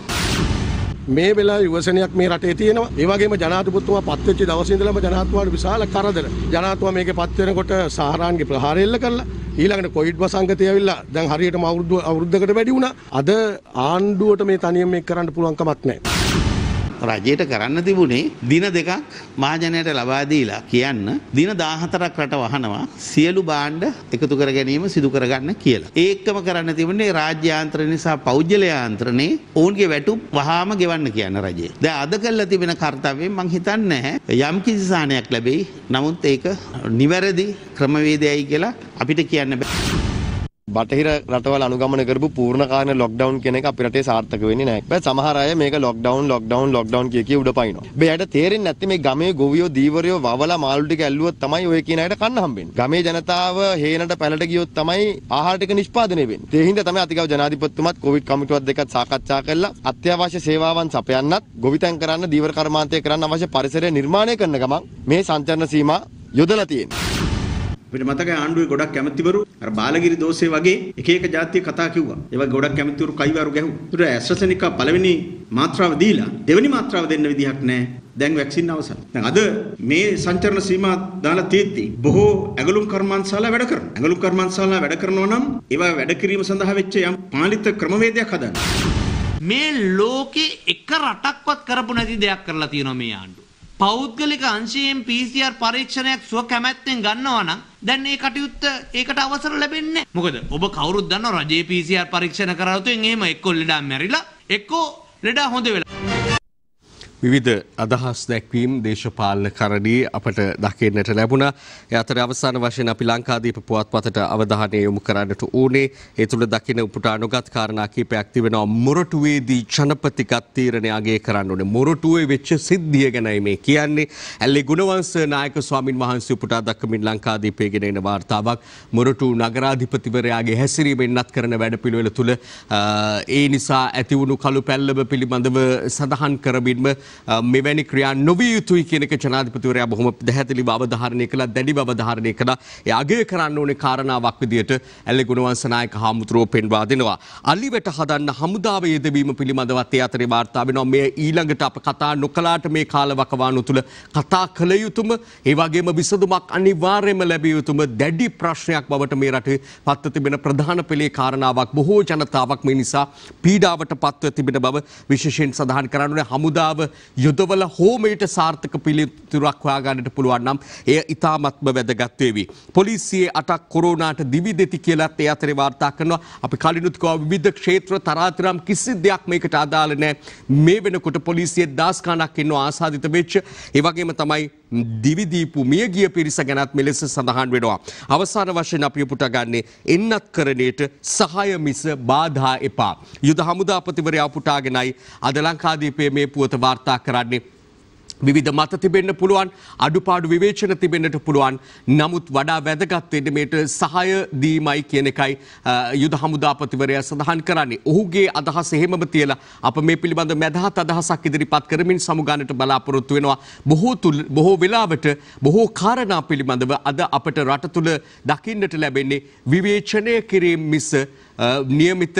මේ වෙලාවේ යුවසනයක් මේ රටේ තියෙනවා. ඒ වගේම ජනාධිපතිතුමා පත් වෙච්ච දවසේ ඉඳලම ජනාධිපතිතුමාට විශාල කරදර. ජනාධිපතිතුමා මේකේ පත් වෙනකොට සහරාන්ගේ ප්‍රහාරය එල්ල කළා. ඊළඟට කොයිඩ් වසංගතය ඇවිල්ලා දැන් හරියටම අවුරුදු අවුරුද්දකට වැඩි වුණා. අද ආණ්ඩුවට මේ තනියෙන් මේක කරන්න පුළුවන් කමක් නැහැ. රජයට කරන්න තිබුණේ දින දෙකක් මහජනයට ලබා දීලා කියන්න දින 14ක් රට වහනවා සියලු භාණ්ඩ එකතු කර ගැනීම සිදු කරගන්න කියලා. ඒකම කරන්න තිබුණේ රාජ්‍ය යාන්ත්‍රණය නිසා පෞද්ගල යාන්ත්‍රණේ ඔවුන්ගේ වැටුප් වහාම ගෙවන්න කියන රජය. දැන් අද කළා තිබෙන කාර්යයෙන් මං හිතන්නේ නැහැ යම් කිසි සාහනයක් ලැබෙයි. නමුත් ඒක නිවැරදි ක්‍රමවේදයයි කියලා අපිට කියන්න බෑ. බටහිර රටවල අනුගමන කරපු පූර්ණකාලීන ලොක්ඩවුන් කියන එක අපේ රටේ සාර්ථක වෙන්නේ නැහැ. බෑ සමහර අය මේක ලොක්ඩවුන් ලොක්ඩවුන් ලොක්ඩවුන් කිය කිය උඩ පනිනවා. බෑට තේරෙන්නේ නැත්තේ මේ ගමේ ගොවියෝ දීවරයෝ වවලා මාළු ටික ඇල්ලුවොත් තමයි ඔය කියන අයට කන්න හම්බෙන්නේ. ගමේ ජනතාව හේනට පැලට ගියොත් තමයි ආහාර ටික නිෂ්පාදනය වෙන්නේ. ඒ හින්දා තමයි අතිගව ජනාධිපතිතුමත් කොවිඩ් කමිටුවත් දෙකත් සාකච්ඡා කරලා අත්‍යවශ්‍ය සේවාවන් සපයන්නත් ගොවිතැන් කරන්න දීවර කර්මාන්තය කරන්න අවශ්‍ය පරිසරය නිර්මාණය කරන ගමන් මේ සංචරණ සීමා යොදලා තියෙනවා. අපිට මතකයි ආණ්ඩුවේ ගොඩක් කැමැතිවරු අර බාලගිරි දෝෂේ වගේ එක එක જાතිය කතා කිව්වා. ඒ වගේ ගොඩක් කැමැතිවරු කයිවාරු ගැහුවා. ඒතර ඇස්ට්‍රසෙනිකා පළවෙනි මාත්‍රාව දීලා දෙවෙනි මාත්‍රාව දෙන්න විදිහක් නැහැ. දැන් වැක්සින් අවසන්. දැන් අද මේ සංචරණ සීමා දාලා තියෙද්දී බොහෝ ඇගලුම් කර්මාන්තශාලා වැඩ කරනවා. ඇගලුම් කර්මාන්තශාලා වැඩ කරනවා නම් ඒවා වැඩ කිරීම සඳහා වෙච්ච යම් පාලිත ක්‍රමවේදයක් හදන්න. මේ ලෝකේ එක රටක්වත් කරපු නැති දෙයක් කරලා තියෙනවා මේ ආණ්ඩුව. පෞද්ගලික අංශයෙන් PCR පරීක්ෂණයක් සුව කැමැත්තෙන් ගන්නවා නම් දැන් මේ කටයුත්ත ඒකට අවසර ලැබෙන්නේ මොකද ඔබ කවුරුත් දන්නවා රජයේ PCR පරීක්ෂණ කරවතුන් එහෙම එක්කෝ ලෙඩා මැරිලා එක්කෝ ලෙඩා හොඳ වෙලා විවිධ අදහස් දැක්වීම් දේශපාලන කරණී අපට දකින්නට ලැබුණා. ඒ අතර අවසාන වශයෙන් අපි ලංකාදීප පුවත්පතට අවධානය යොමු කරන්නට ඕනේ. ඒ තුළ දකින්න උපුටා නොගත් කාරණා කීපයක් තිබෙනවා. මොරටුවේදී ජනපතිකත් තීරණය අගය කරන්න ඕනේ. මොරටුවේ වෙච්ච සිද්ධිය ගැනයි මේ කියන්නේ. ඇල්ලේ ගුණවංශ නායක ස්වාමින් වහන්සේ උපුටා දක්වමින් ලංකාදීපේ ගෙන එන වාර්තාවක් මොරටු නගරාධිපතිවරයාගේ හැසිරීමෙන් නත් කරන වැඩපිළිවෙල තුළ ඒ නිසා ඇති වුණු කළු පැල්ලම පිළිබඳව සඳහන් කරමින්ම මෙවැනි ක්‍රියා නොවිය යුතුයි කියනක ජනාධිපතිවරයා බොහොම පැහැදිලි අවධාරණය කළා දැඩි අවධාරණය කළා. ඒ අගය කරන්න ඕනේ කාරණාවක් විදියට ඇලි ගුණවංශනායක හාමුදුරුවෝ පෙන්වා දෙනවා. අලිවට හදන්න හමුදාවේ යෙදවීම පිළිබඳවත් ඒ අතරේ වාර්තා වෙනවා. මේ ඊළඟට අප කතා නොකලාට මේ කාලවකවානු තුළ කතා කළ යුතුම ඒ වගේම විසඳුමක් අනිවාර්යයෙන්ම ලැබිය යුතුම දැඩි ප්‍රශ්නයක් බවට මේ රටේ පත්ව තිබෙන ප්‍රධාන පෙළේ කාරණාවක් බොහෝ ජනතාවක් මේ නිසා පීඩාවට පත්ව තිබෙන බව විශේෂයෙන් සඳහන් කරන්නේ හමුදාව යොදවල හෝමයට සාර්ථක පිළිතුරක් හොයාගන්නට පුළුවන් නම් එය ඉතාමත්ම වැදගත් වේවි. පොලිසියේ අටක් කොරෝනාට දිවි දෙති කියලත් ඒ අතරේ වාර්තා කරනවා. අපි කලිනුත් කිව්වා විවිධ ක්ෂේත්‍ර තරාතිරම් කිසි දෙයක් මේකට අදාළ නැහැ. මේ වෙනකොට පොලිසියේ දාස් ගණක් ඉන්න ආසාදිත වෙච්ච ඒ වගේම තමයි දිවිදීපු මියගිය පිරිස ගැනත් මෙලෙස සඳහන් වෙනවා. අවසාන වශයෙන් අපි පුටගන්නේ එන්නත් කරණයට සහය මිස බාධා එපා. යුද හමුදාපතිවරයා පුටාගෙනයි අද ලංකාදීපයේ මේ පුවත වාර්තා කරන්නේ විවිධ මත තිබෙන්න පුළුවන් අඩුපාඩු විවේචන තිබෙන්නට පුළුවන් නමුත් වඩා වැදගත්වෙන්නමට සහය දීමයි කියන එකයි යුද හමුදාපතිවරයා සඳහන් කරන්නේ ඔහුගේ අදහස එහෙමම තියලා අප මේ පිළිබඳ මැදහත් අදහසක් ඉදිරිපත් කරමින් සමුගානට බලාපොරොත්තු වෙනවා බොහෝ තුල් බොහෝ වෙලාවට බොහෝ කාරණා පිළිබඳව අද අපට රට තුළ දකින්නට ලැබෙන්නේ විවේචනය කිරීම මිස නියමිත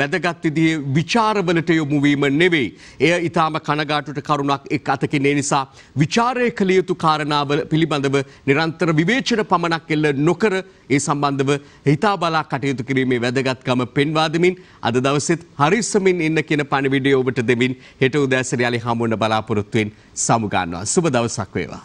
වැදගත් විදිහේ ਵਿਚාරවලට යොමු වීම නෙවෙයි. එය ඊටාම කනගාටුට කරුණක් එක් අතකින් ඒ නිසා ਵਿਚාරය කළ යුතු කාරණාවල පිළිබඳව නිරන්තර විවේචන පමණක් එල්ල නොකර ඒ සම්බන්ධව හිතා බලා කටයුතු කිරීමේ වැදගත්කම පෙන්වා දෙමින් අද දවසෙත් හරිස්සමින් ඉන්න කියන පණිවිඩය ඔබට දෙමින් හෙට උදෑසන යාලේ හමුවන බලාපොරොත්තුෙන් සමුගන්නවා. සුබ දවසක් වේවා.